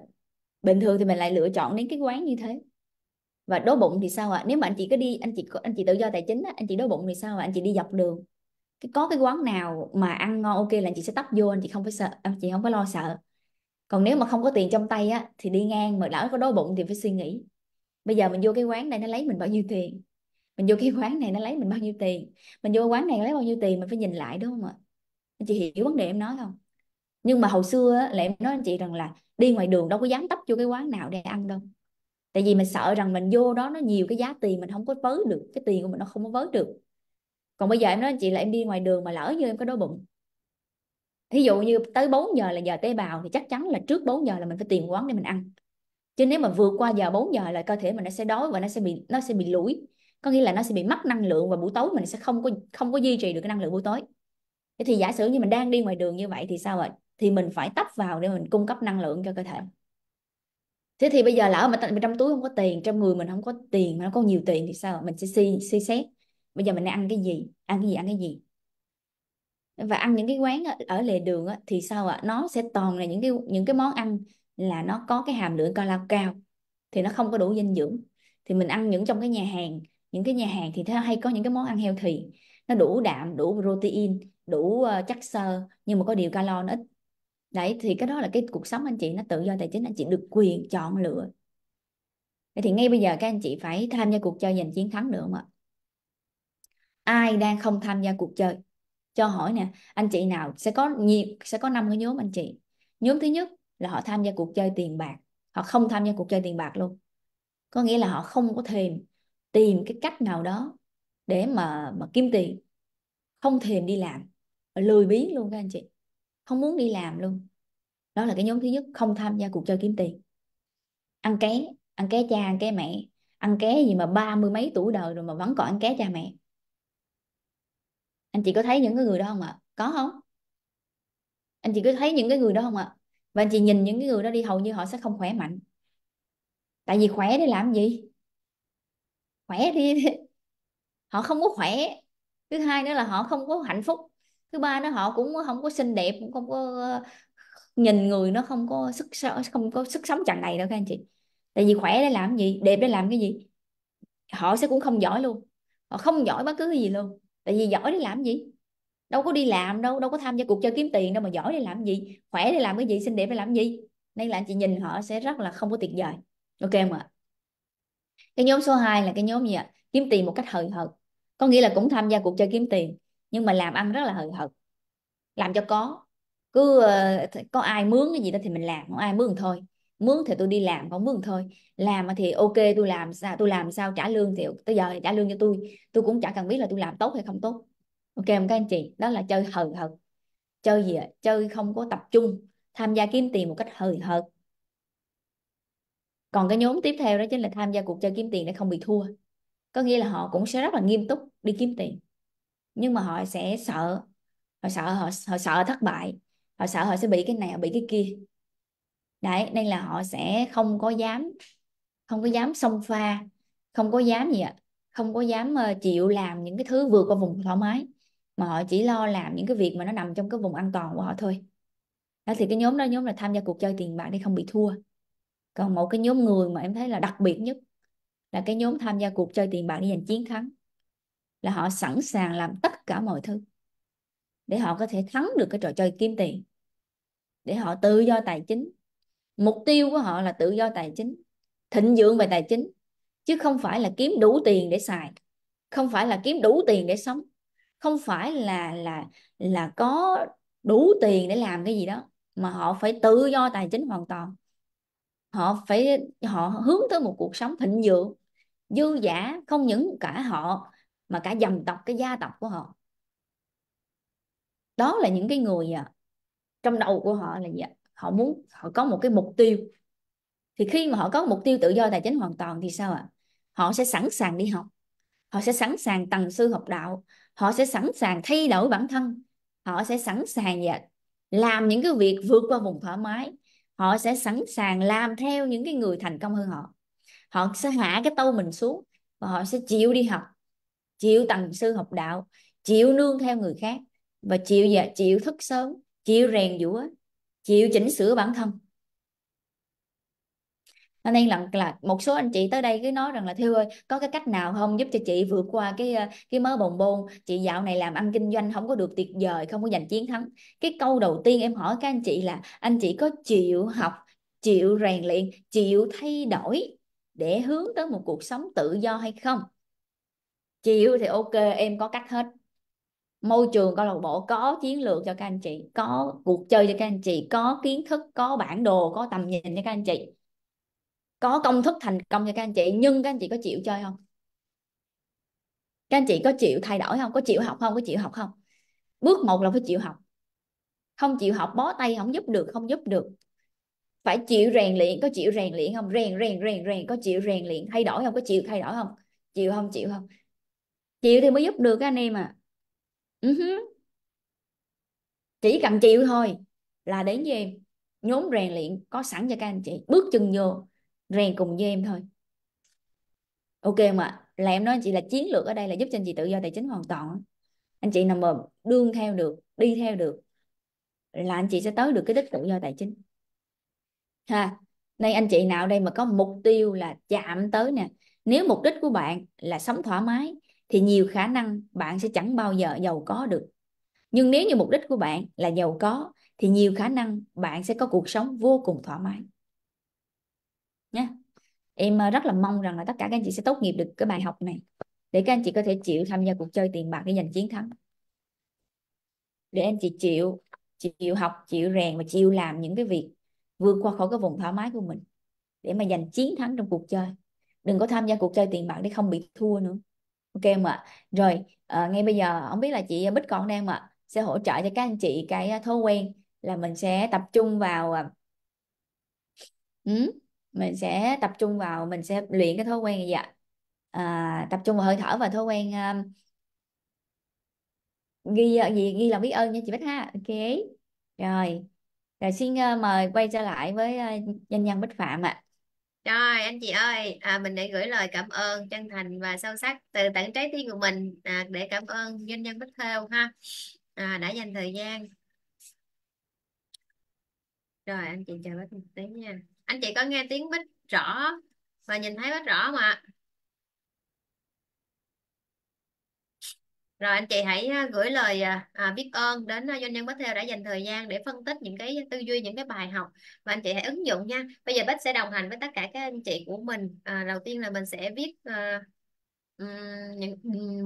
[SPEAKER 1] bình thường thì mình lại lựa chọn đến cái quán như thế và đói bụng thì sao ạ à? nếu mà anh chị có đi anh chị anh chị tự do tài chính á anh chị đói bụng thì sao ạ à? anh chị đi dọc đường cái có cái quán nào mà ăn ngon ok là anh chị sẽ tấp vô anh chị không phải sợ anh chị không phải lo sợ còn nếu mà không có tiền trong tay á thì đi ngang mà đã có đói bụng thì phải suy nghĩ bây giờ mình vô cái quán này nó lấy mình bao nhiêu tiền mình vô cái quán này nó lấy mình bao nhiêu tiền mình vô quán này nó lấy bao nhiêu tiền mình phải nhìn lại đúng không ạ anh chị hiểu vấn đề em nói không nhưng mà hồi xưa á, là em nói anh chị rằng là đi ngoài đường đâu có dám tấp vô cái quán nào để ăn đâu tại vì mình sợ rằng mình vô đó nó nhiều cái giá tiền mình không có vớ được cái tiền của mình nó không có vớ được còn bây giờ em nói anh chị là em đi ngoài đường mà lỡ như em có đói bụng thí dụ như tới 4 giờ là giờ tế bào thì chắc chắn là trước 4 giờ là mình phải tìm quán để mình ăn chứ nếu mà vượt qua giờ 4 giờ là cơ thể mình nó sẽ đói và nó sẽ bị nó sẽ bị lủi có nghĩa là nó sẽ bị mất năng lượng và buổi tối mình sẽ không có không có duy trì được cái năng lượng buổi tối thế thì giả sử như mình đang đi ngoài đường như vậy thì sao vậy thì mình phải tấp vào để mình cung cấp năng lượng cho cơ thể thế thì bây giờ lỡ mà trong túi không có tiền trong người mình không có tiền mà nó có nhiều tiền thì sao mình sẽ suy suy xét bây giờ mình đang ăn cái gì ăn cái gì ăn cái gì và ăn những cái quán ở lề đường thì sao ạ nó sẽ toàn là những cái những cái món ăn là nó có cái hàm lượng calo cao thì nó không có đủ dinh dưỡng thì mình ăn những trong cái nhà hàng những cái nhà hàng thì nó hay có những cái món ăn heo thì nó đủ đạm đủ protein đủ ờ, chất xơ nhưng mà có điều calo nó ít đấy thì cái đó là cái cuộc sống anh chị nó tự do tài chính anh chị được quyền chọn lựa vậy thì ngay bây giờ các anh chị phải tham gia cuộc chơi giành chiến thắng được không ạ ai đang không tham gia cuộc chơi cho hỏi nè anh chị nào sẽ có nhiều sẽ có năm cái nhóm anh chị nhóm thứ nhất là họ tham gia cuộc chơi tiền bạc họ không tham gia cuộc chơi tiền bạc luôn có nghĩa là họ không có thèm tìm cái cách nào đó để mà mà kiếm tiền không thèm đi làm lười biếng luôn các anh chị không muốn đi làm luôn đó là cái nhóm thứ nhất không tham gia cuộc chơi kiếm tiền ăn ké ăn ké cha ăn ké mẹ ăn ké gì mà ba mươi mấy tuổi đời rồi mà vẫn còn ăn ké cha mẹ anh chị có thấy những cái người đó không ạ có không anh chị có thấy những cái người đó không ạ và anh chị nhìn những cái người đó đi hầu như họ sẽ không khỏe mạnh tại vì khỏe để làm gì khỏe đi họ không có khỏe thứ hai nữa là họ không có hạnh phúc thứ ba nó họ cũng không có xinh đẹp cũng không có ờ, nhìn người nó không có sức không có sức sống chằng đầy đâu các anh chị tại vì khỏe để làm gì đẹp để làm cái gì họ sẽ cũng không giỏi luôn họ không giỏi bất cứ cái gì luôn tại vì giỏi để làm gì đâu có đi làm đâu đâu có tham gia cuộc chơi kiếm tiền đâu mà giỏi để làm cái gì khỏe để làm cái gì xinh đẹp để làm gì nên là anh chị nhìn họ sẽ rất là không có tuyệt vời ok không ạ cái nhóm số 2 là cái nhóm gì ạ kiếm tiền một cách hời hợt có nghĩa là cũng tham gia cuộc chơi kiếm tiền nhưng mà làm ăn rất là hời hợt làm cho có cứ ờ, có ai mướn cái gì đó thì mình làm không ai mướn thôi mướn thì tôi đi làm không mướn thôi làm thì ok tôi làm sao tôi làm sao trả lương thì tới giờ trả lương cho tôi tôi cũng chẳng cần biết là tôi làm tốt hay không tốt ok không các anh chị đó là chơi hời hợt chơi gì ạ chơi không có tập trung tham gia kiếm tiền một cách hời hợt còn cái nhóm tiếp theo đó chính là tham gia cuộc chơi kiếm tiền để không bị thua có nghĩa là họ cũng sẽ rất là nghiêm túc đi kiếm tiền nhưng mà họ sẽ sợ họ sợ họ, họ sợ thất bại họ sợ họ sẽ bị cái này họ bị cái kia đấy nên là họ sẽ không có dám không có dám xông pha không có dám gì ạ không có dám ờ, chịu làm những cái thứ vượt qua vùng thoải mái mà họ chỉ lo làm những cái việc mà nó nằm trong cái vùng an toàn của họ thôi đó thì cái nhóm đó nhóm là tham gia cuộc chơi tiền bạc để không bị thua còn một cái nhóm người mà em thấy là đặc biệt nhất là cái nhóm tham gia cuộc chơi tiền bạc để giành chiến thắng là họ sẵn sàng làm tất cả mọi thứ để họ có thể thắng được cái trò chơi kiếm tiền để họ tự do tài chính mục tiêu của họ là tự do tài chính thịnh dưỡng về tài chính chứ không phải là kiếm đủ tiền để xài không phải là kiếm đủ tiền để sống không phải là là là có đủ tiền để làm cái gì đó mà họ phải tự do tài chính hoàn toàn họ phải họ hướng tới một cuộc sống thịnh vượng dư giả không những cả họ mà cả dòng tộc cái gia tộc của họ đó là những cái người à, trong đầu của họ là gì họ muốn họ có một cái mục tiêu thì khi mà họ có mục tiêu tự do tài chính hoàn toàn thì sao ạ à? họ sẽ sẵn sàng đi học họ sẽ sẵn sàng tầng sư học đạo họ sẽ sẵn sàng thay đổi bản thân họ sẽ sẵn sàng dạ, làm những cái việc vượt qua vùng thoải mái họ sẽ sẵn sàng làm theo những cái người thành công hơn họ họ sẽ hạ cái tô mình xuống và họ sẽ chịu đi học chịu tầng sư học đạo chịu nương theo người khác và chịu dạ chịu thức sớm chịu rèn giũa chịu chỉnh sửa bản thân cho nên là, là một số anh chị tới đây cứ nói rằng là thưa ơi có cái cách nào không giúp cho chị vượt qua cái ờ, cái mớ bồn bôn chị dạo này làm ăn kinh doanh không có được tuyệt vời không có giành chiến thắng cái câu đầu tiên em hỏi các anh chị là anh chị có chịu học chịu rèn luyện chịu thay đổi để hướng tới một cuộc sống tự do hay không chịu thì ok em có cách hết môi trường câu lạc bộ có chiến lược cho các anh chị có cuộc chơi cho các anh chị có kiến thức có bản đồ có tầm nhìn cho các anh chị có công thức thành công cho các anh chị nhưng các anh chị có chịu chơi không các anh chị có chịu thay đổi không có chịu học không có chịu học không bước một là phải chịu học không chịu học bó tay không giúp được không giúp được phải chịu rèn luyện có chịu rèn luyện không rèn rèn rèn rèn có chịu rèn luyện thay đổi không có chịu thay đổi không chịu không chịu không chịu thì mới giúp được các anh em à uh-huh. chỉ cần chịu thôi là đến với em nhóm rèn luyện có sẵn cho các anh chị bước chân vô rèn cùng với em thôi ok không ạ là em nói anh chị là chiến lược ở đây là giúp cho anh chị tự do tài chính hoàn toàn anh chị nằm mà đương theo được đi theo được là anh chị sẽ tới được cái đích tự do tài chính ha nay anh chị nào đây mà có mục tiêu là chạm tới nè nếu mục đích của bạn là sống thoải mái thì nhiều khả năng bạn sẽ chẳng bao giờ giàu có được nhưng nếu như mục đích của bạn là giàu có thì nhiều khả năng bạn sẽ có cuộc sống vô cùng thoải mái nhé em ờ, rất là mong rằng là tất cả các anh chị sẽ tốt nghiệp được cái bài học này để các anh chị có thể chịu tham gia cuộc chơi tiền bạc để giành chiến thắng để anh chị chịu chịu học chịu rèn và chịu làm những cái việc vượt qua khỏi cái vùng thoải mái của mình để mà giành chiến thắng trong cuộc chơi đừng có tham gia cuộc chơi tiền bạc để không bị thua nữa Ok em ạ. Rồi, ờ, ngay bây giờ không biết là chị Bích còn đang em ạ, sẽ hỗ trợ cho các anh chị cái ờ, thói quen là mình sẽ tập trung vào ờ, ừ, mình sẽ tập trung vào mình sẽ luyện cái thói quen gì dạ. À, tập trung vào hơi thở và thói quen à, ghi gì ghi lòng biết ơn nha chị Bích ha. Ok. Rồi, rồi xin à, mời quay trở lại với à, doanh nhân Bích Phạm ạ.
[SPEAKER 2] Rồi anh chị ơi, à, mình đã gửi lời cảm ơn chân thành và sâu sắc từ tận trái tim của mình à, để cảm ơn doanh nhân Bích Thêu ha à, đã dành thời gian. Rồi anh chị chờ Bích một tí nha. Anh chị có nghe tiếng Bích rõ và nhìn thấy Bích rõ không ạ? Rồi anh chị hãy à, gửi lời à, à, biết ơn đến à, doanh nhân Bách Theo đã dành thời gian để phân tích những cái tư duy, những cái bài học và anh chị hãy ứng dụng nha. Bây giờ Bách sẽ đồng hành với tất cả các anh chị của mình. À, đầu tiên là mình sẽ viết à, những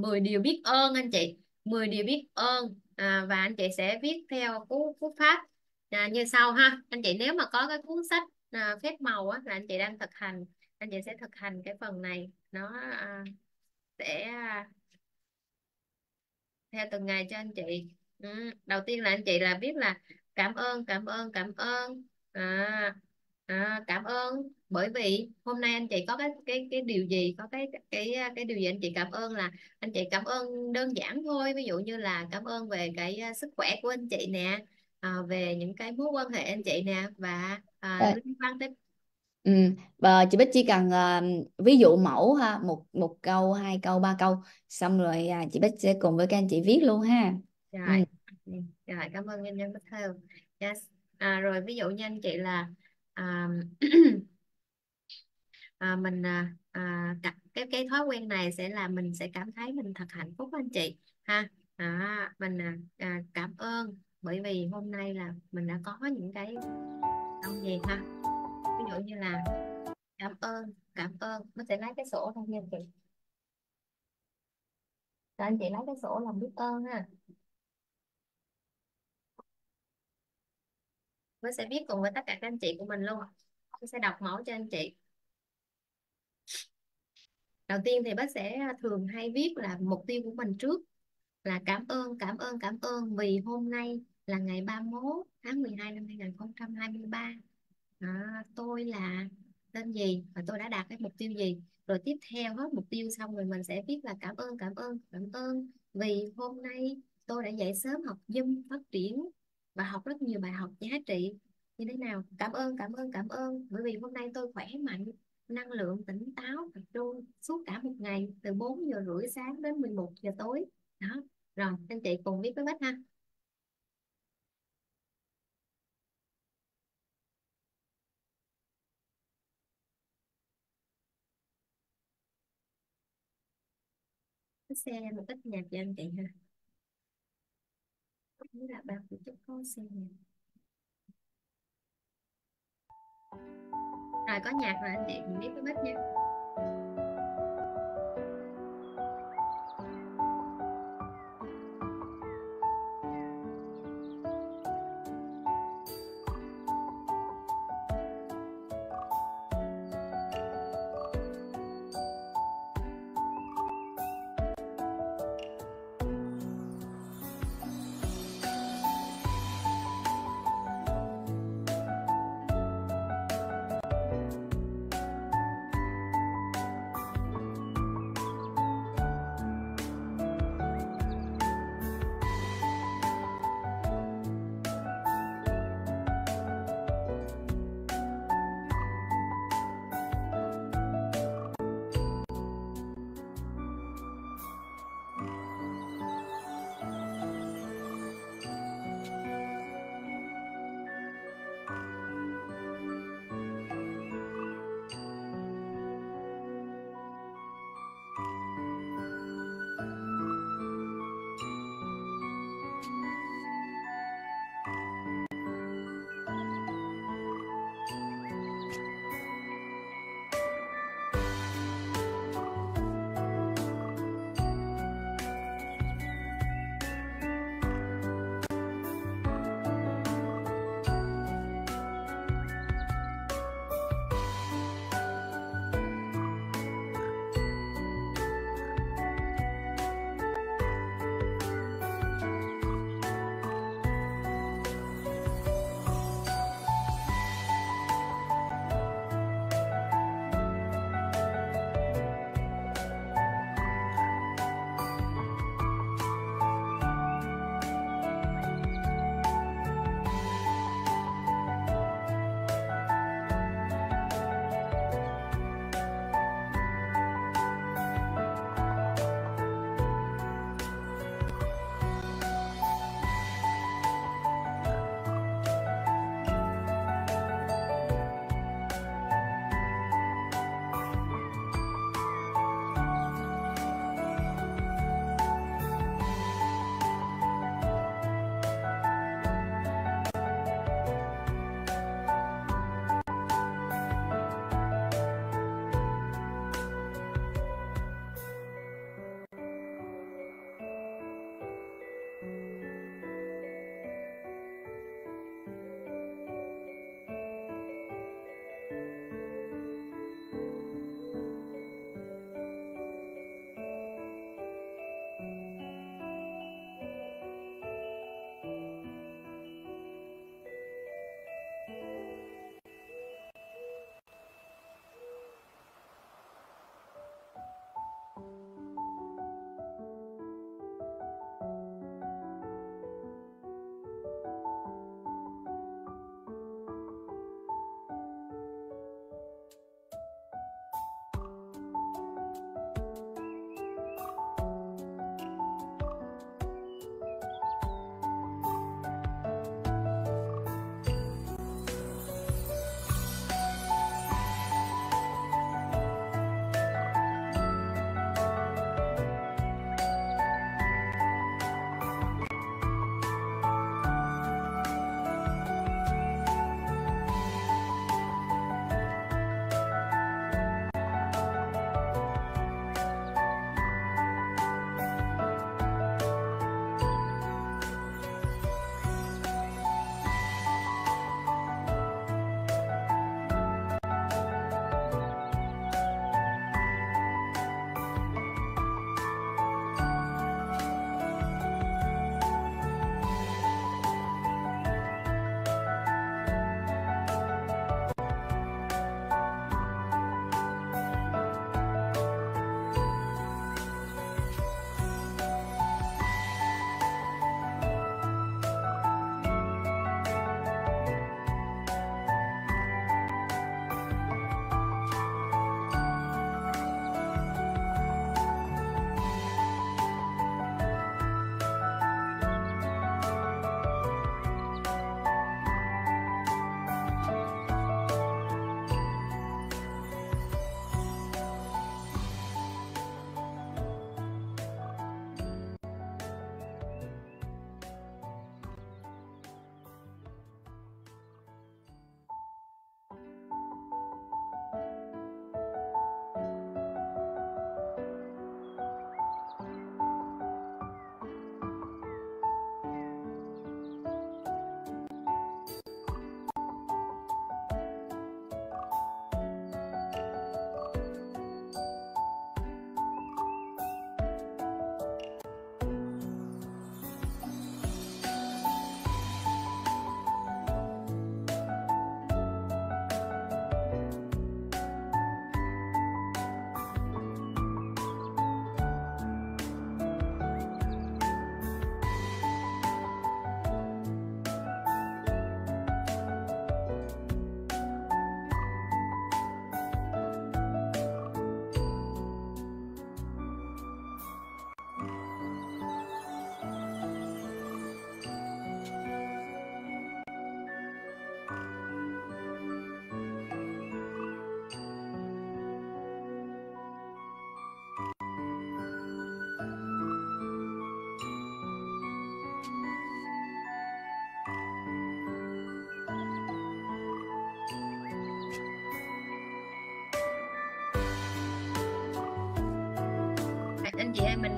[SPEAKER 2] 10 điều biết ơn anh chị, 10 điều biết ơn à, và anh chị sẽ viết theo cú cú pháp à, như sau ha. Anh chị nếu mà có cái cuốn sách à, phép màu á, là anh chị đang thực hành, anh chị sẽ thực hành cái phần này nó à, sẽ theo từng ngày cho anh chị ừ. đầu tiên là anh chị là biết là cảm ơn cảm ơn cảm ơn à, à, cảm ơn bởi vì hôm nay anh chị có cái cái cái điều gì có cái cái cái điều gì anh chị cảm ơn là anh chị cảm ơn đơn giản thôi ví dụ như là cảm ơn về cái à, sức khỏe của anh chị nè à, về những cái mối quan hệ anh chị nè và à, dạ. liên quan tới
[SPEAKER 1] Ừ. Và chị Bích chỉ cần à, ví dụ mẫu ha một một câu hai câu ba câu xong rồi à, chị Bích sẽ cùng với các anh chị viết luôn ha
[SPEAKER 2] ừ. Rồi, rồi cảm ơn anh em Bích Thêu. Yes. À, rồi ví dụ như anh chị là à, à, mình à, à cái cái thói quen này sẽ là mình sẽ cảm thấy mình thật hạnh phúc anh chị ha. À, mình à, cảm ơn bởi vì hôm nay là mình đã có những cái công việc ha ví dụ như là cảm ơn cảm ơn nó sẽ lấy cái sổ ra nha chị rồi anh chị lấy cái sổ làm biết ơn ha Mới sẽ viết cùng với tất cả các anh chị của mình luôn Tôi sẽ đọc mẫu cho anh chị Đầu tiên thì bác sẽ à, thường hay viết là mục tiêu của mình trước là cảm ơn, cảm ơn, cảm ơn vì hôm nay là ngày 31 tháng 12 năm 2023 à, tôi là tên gì và tôi đã đạt cái mục tiêu gì rồi tiếp theo hết mục tiêu xong rồi mình sẽ viết là cảm ơn cảm ơn cảm ơn vì hôm nay tôi đã dậy sớm học Zoom phát triển và học rất nhiều bài học giá trị như thế nào cảm ơn cảm ơn cảm ơn bởi vì hôm nay tôi khỏe mạnh năng lượng tỉnh táo tập trung suốt cả một ngày từ 4 giờ rưỡi sáng đến 11 giờ tối đó rồi anh chị cùng viết với Bách ha xe mà tách nhạc cho anh chị ha cũng là bạc của chút có xe nè, rồi có nhạc rồi anh chị mình biết cái bếp nha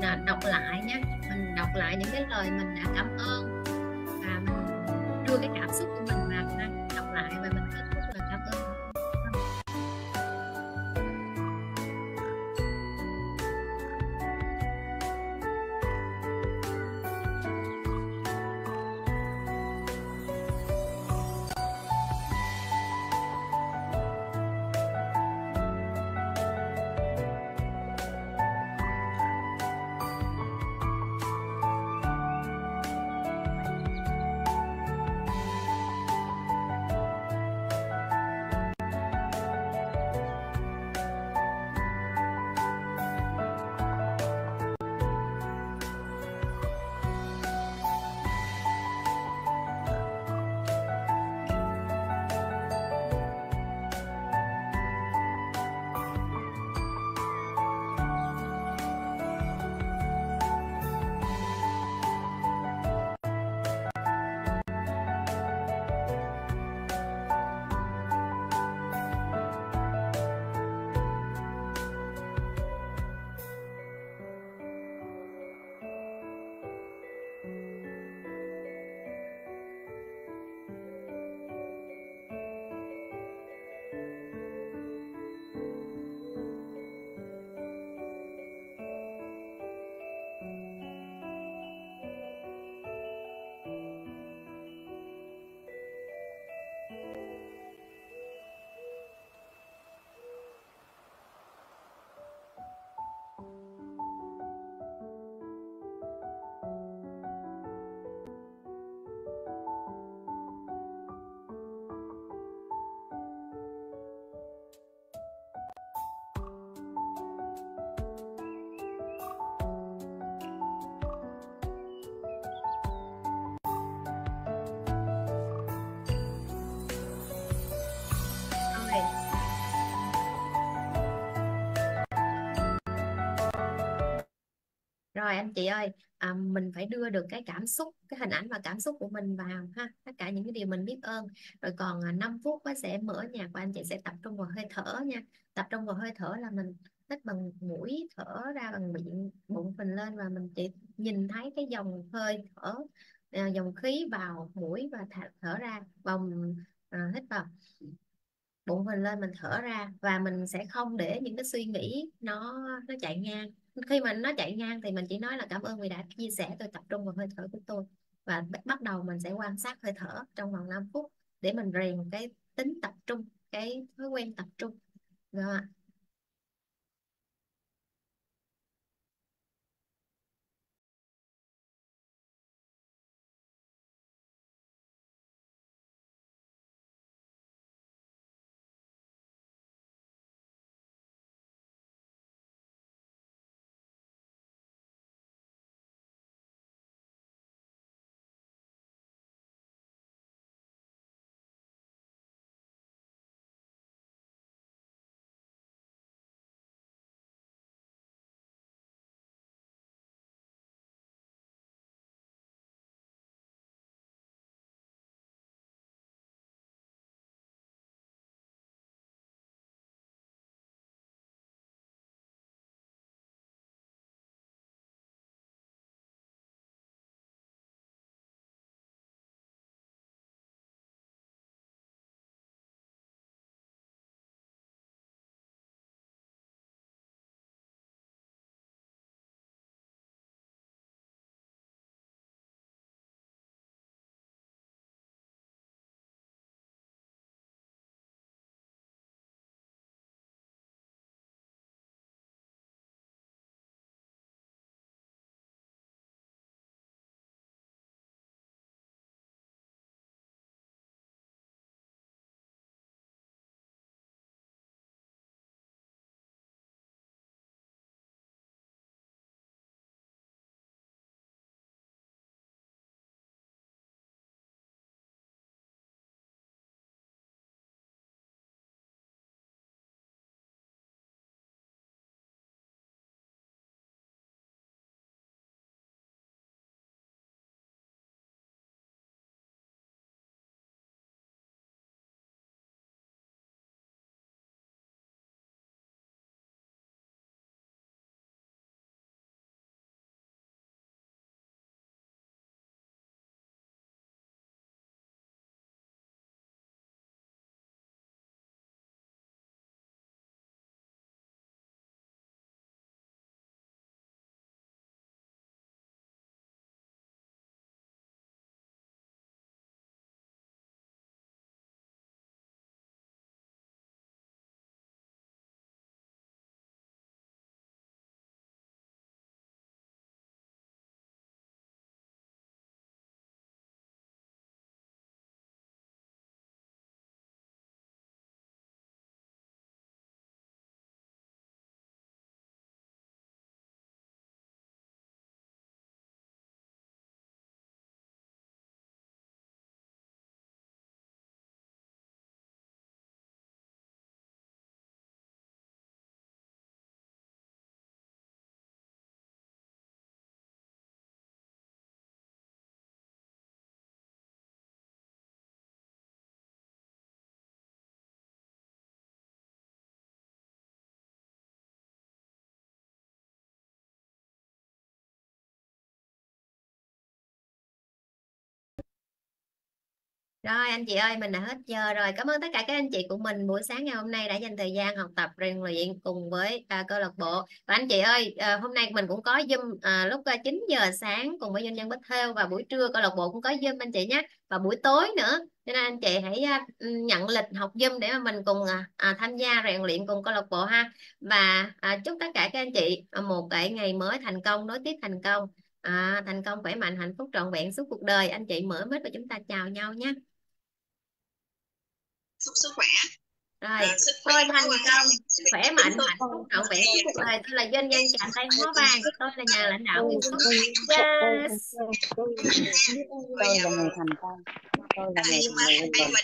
[SPEAKER 2] mình à, đọc lại nhé mình đọc lại những cái lời mình đã cảm ơn và mình đưa cái cảm xúc của mình vào rồi anh chị ơi à, mình phải đưa được cái cảm xúc cái hình ảnh và cảm xúc của mình vào ha tất cả những cái điều mình biết ơn rồi còn à, 5 phút nó sẽ mở nhạc và anh chị sẽ tập trung vào hơi thở nha tập trung vào hơi thở là mình hít bằng mũi thở ra bằng miệng bụng mình lên và mình chỉ nhìn thấy cái dòng hơi thở à, dòng khí vào mũi và thở ra vòng à, hít vào bụng mình lên mình thở ra và mình sẽ không để những cái suy nghĩ nó nó chạy ngang khi mà nó chạy ngang thì mình chỉ nói là cảm ơn vì đã chia sẻ tôi tập trung vào hơi thở của tôi và bắt đầu mình sẽ quan sát hơi thở trong vòng 5 phút để mình rèn cái tính tập trung cái thói quen tập trung được không ạ Rồi anh chị ơi, mình đã hết giờ rồi. Cảm ơn tất cả các anh chị của mình buổi sáng ngày hôm nay đã dành thời gian học tập rèn luyện cùng với à, câu lạc bộ. Và anh chị ơi, à, hôm nay mình cũng có Zoom à, lúc à, 9 giờ sáng cùng với doanh nhân Bích Thêu và buổi trưa câu lạc bộ cũng có Zoom anh chị nhé. Và buổi tối nữa. Cho nên anh chị hãy à, nhận lịch học Zoom để mà mình cùng à, à, tham gia rèn luyện cùng câu lạc bộ ha. Và à, chúc tất cả các anh chị một cái ngày mới thành công, nối tiếp thành công. À, thành công khỏe mạnh hạnh phúc trọn vẹn suốt cuộc đời anh chị mở mít và chúng ta chào nhau nhé chúc sức khỏe rồi ờ, tôi thành công khỏe mạnh hạnh phúc trọn vẹn dạ. rồi tôi là doanh nhân chạm tay hóa vàng tôi là nhà lãnh đạo người sống yes tôi là người thành công tôi là người thành công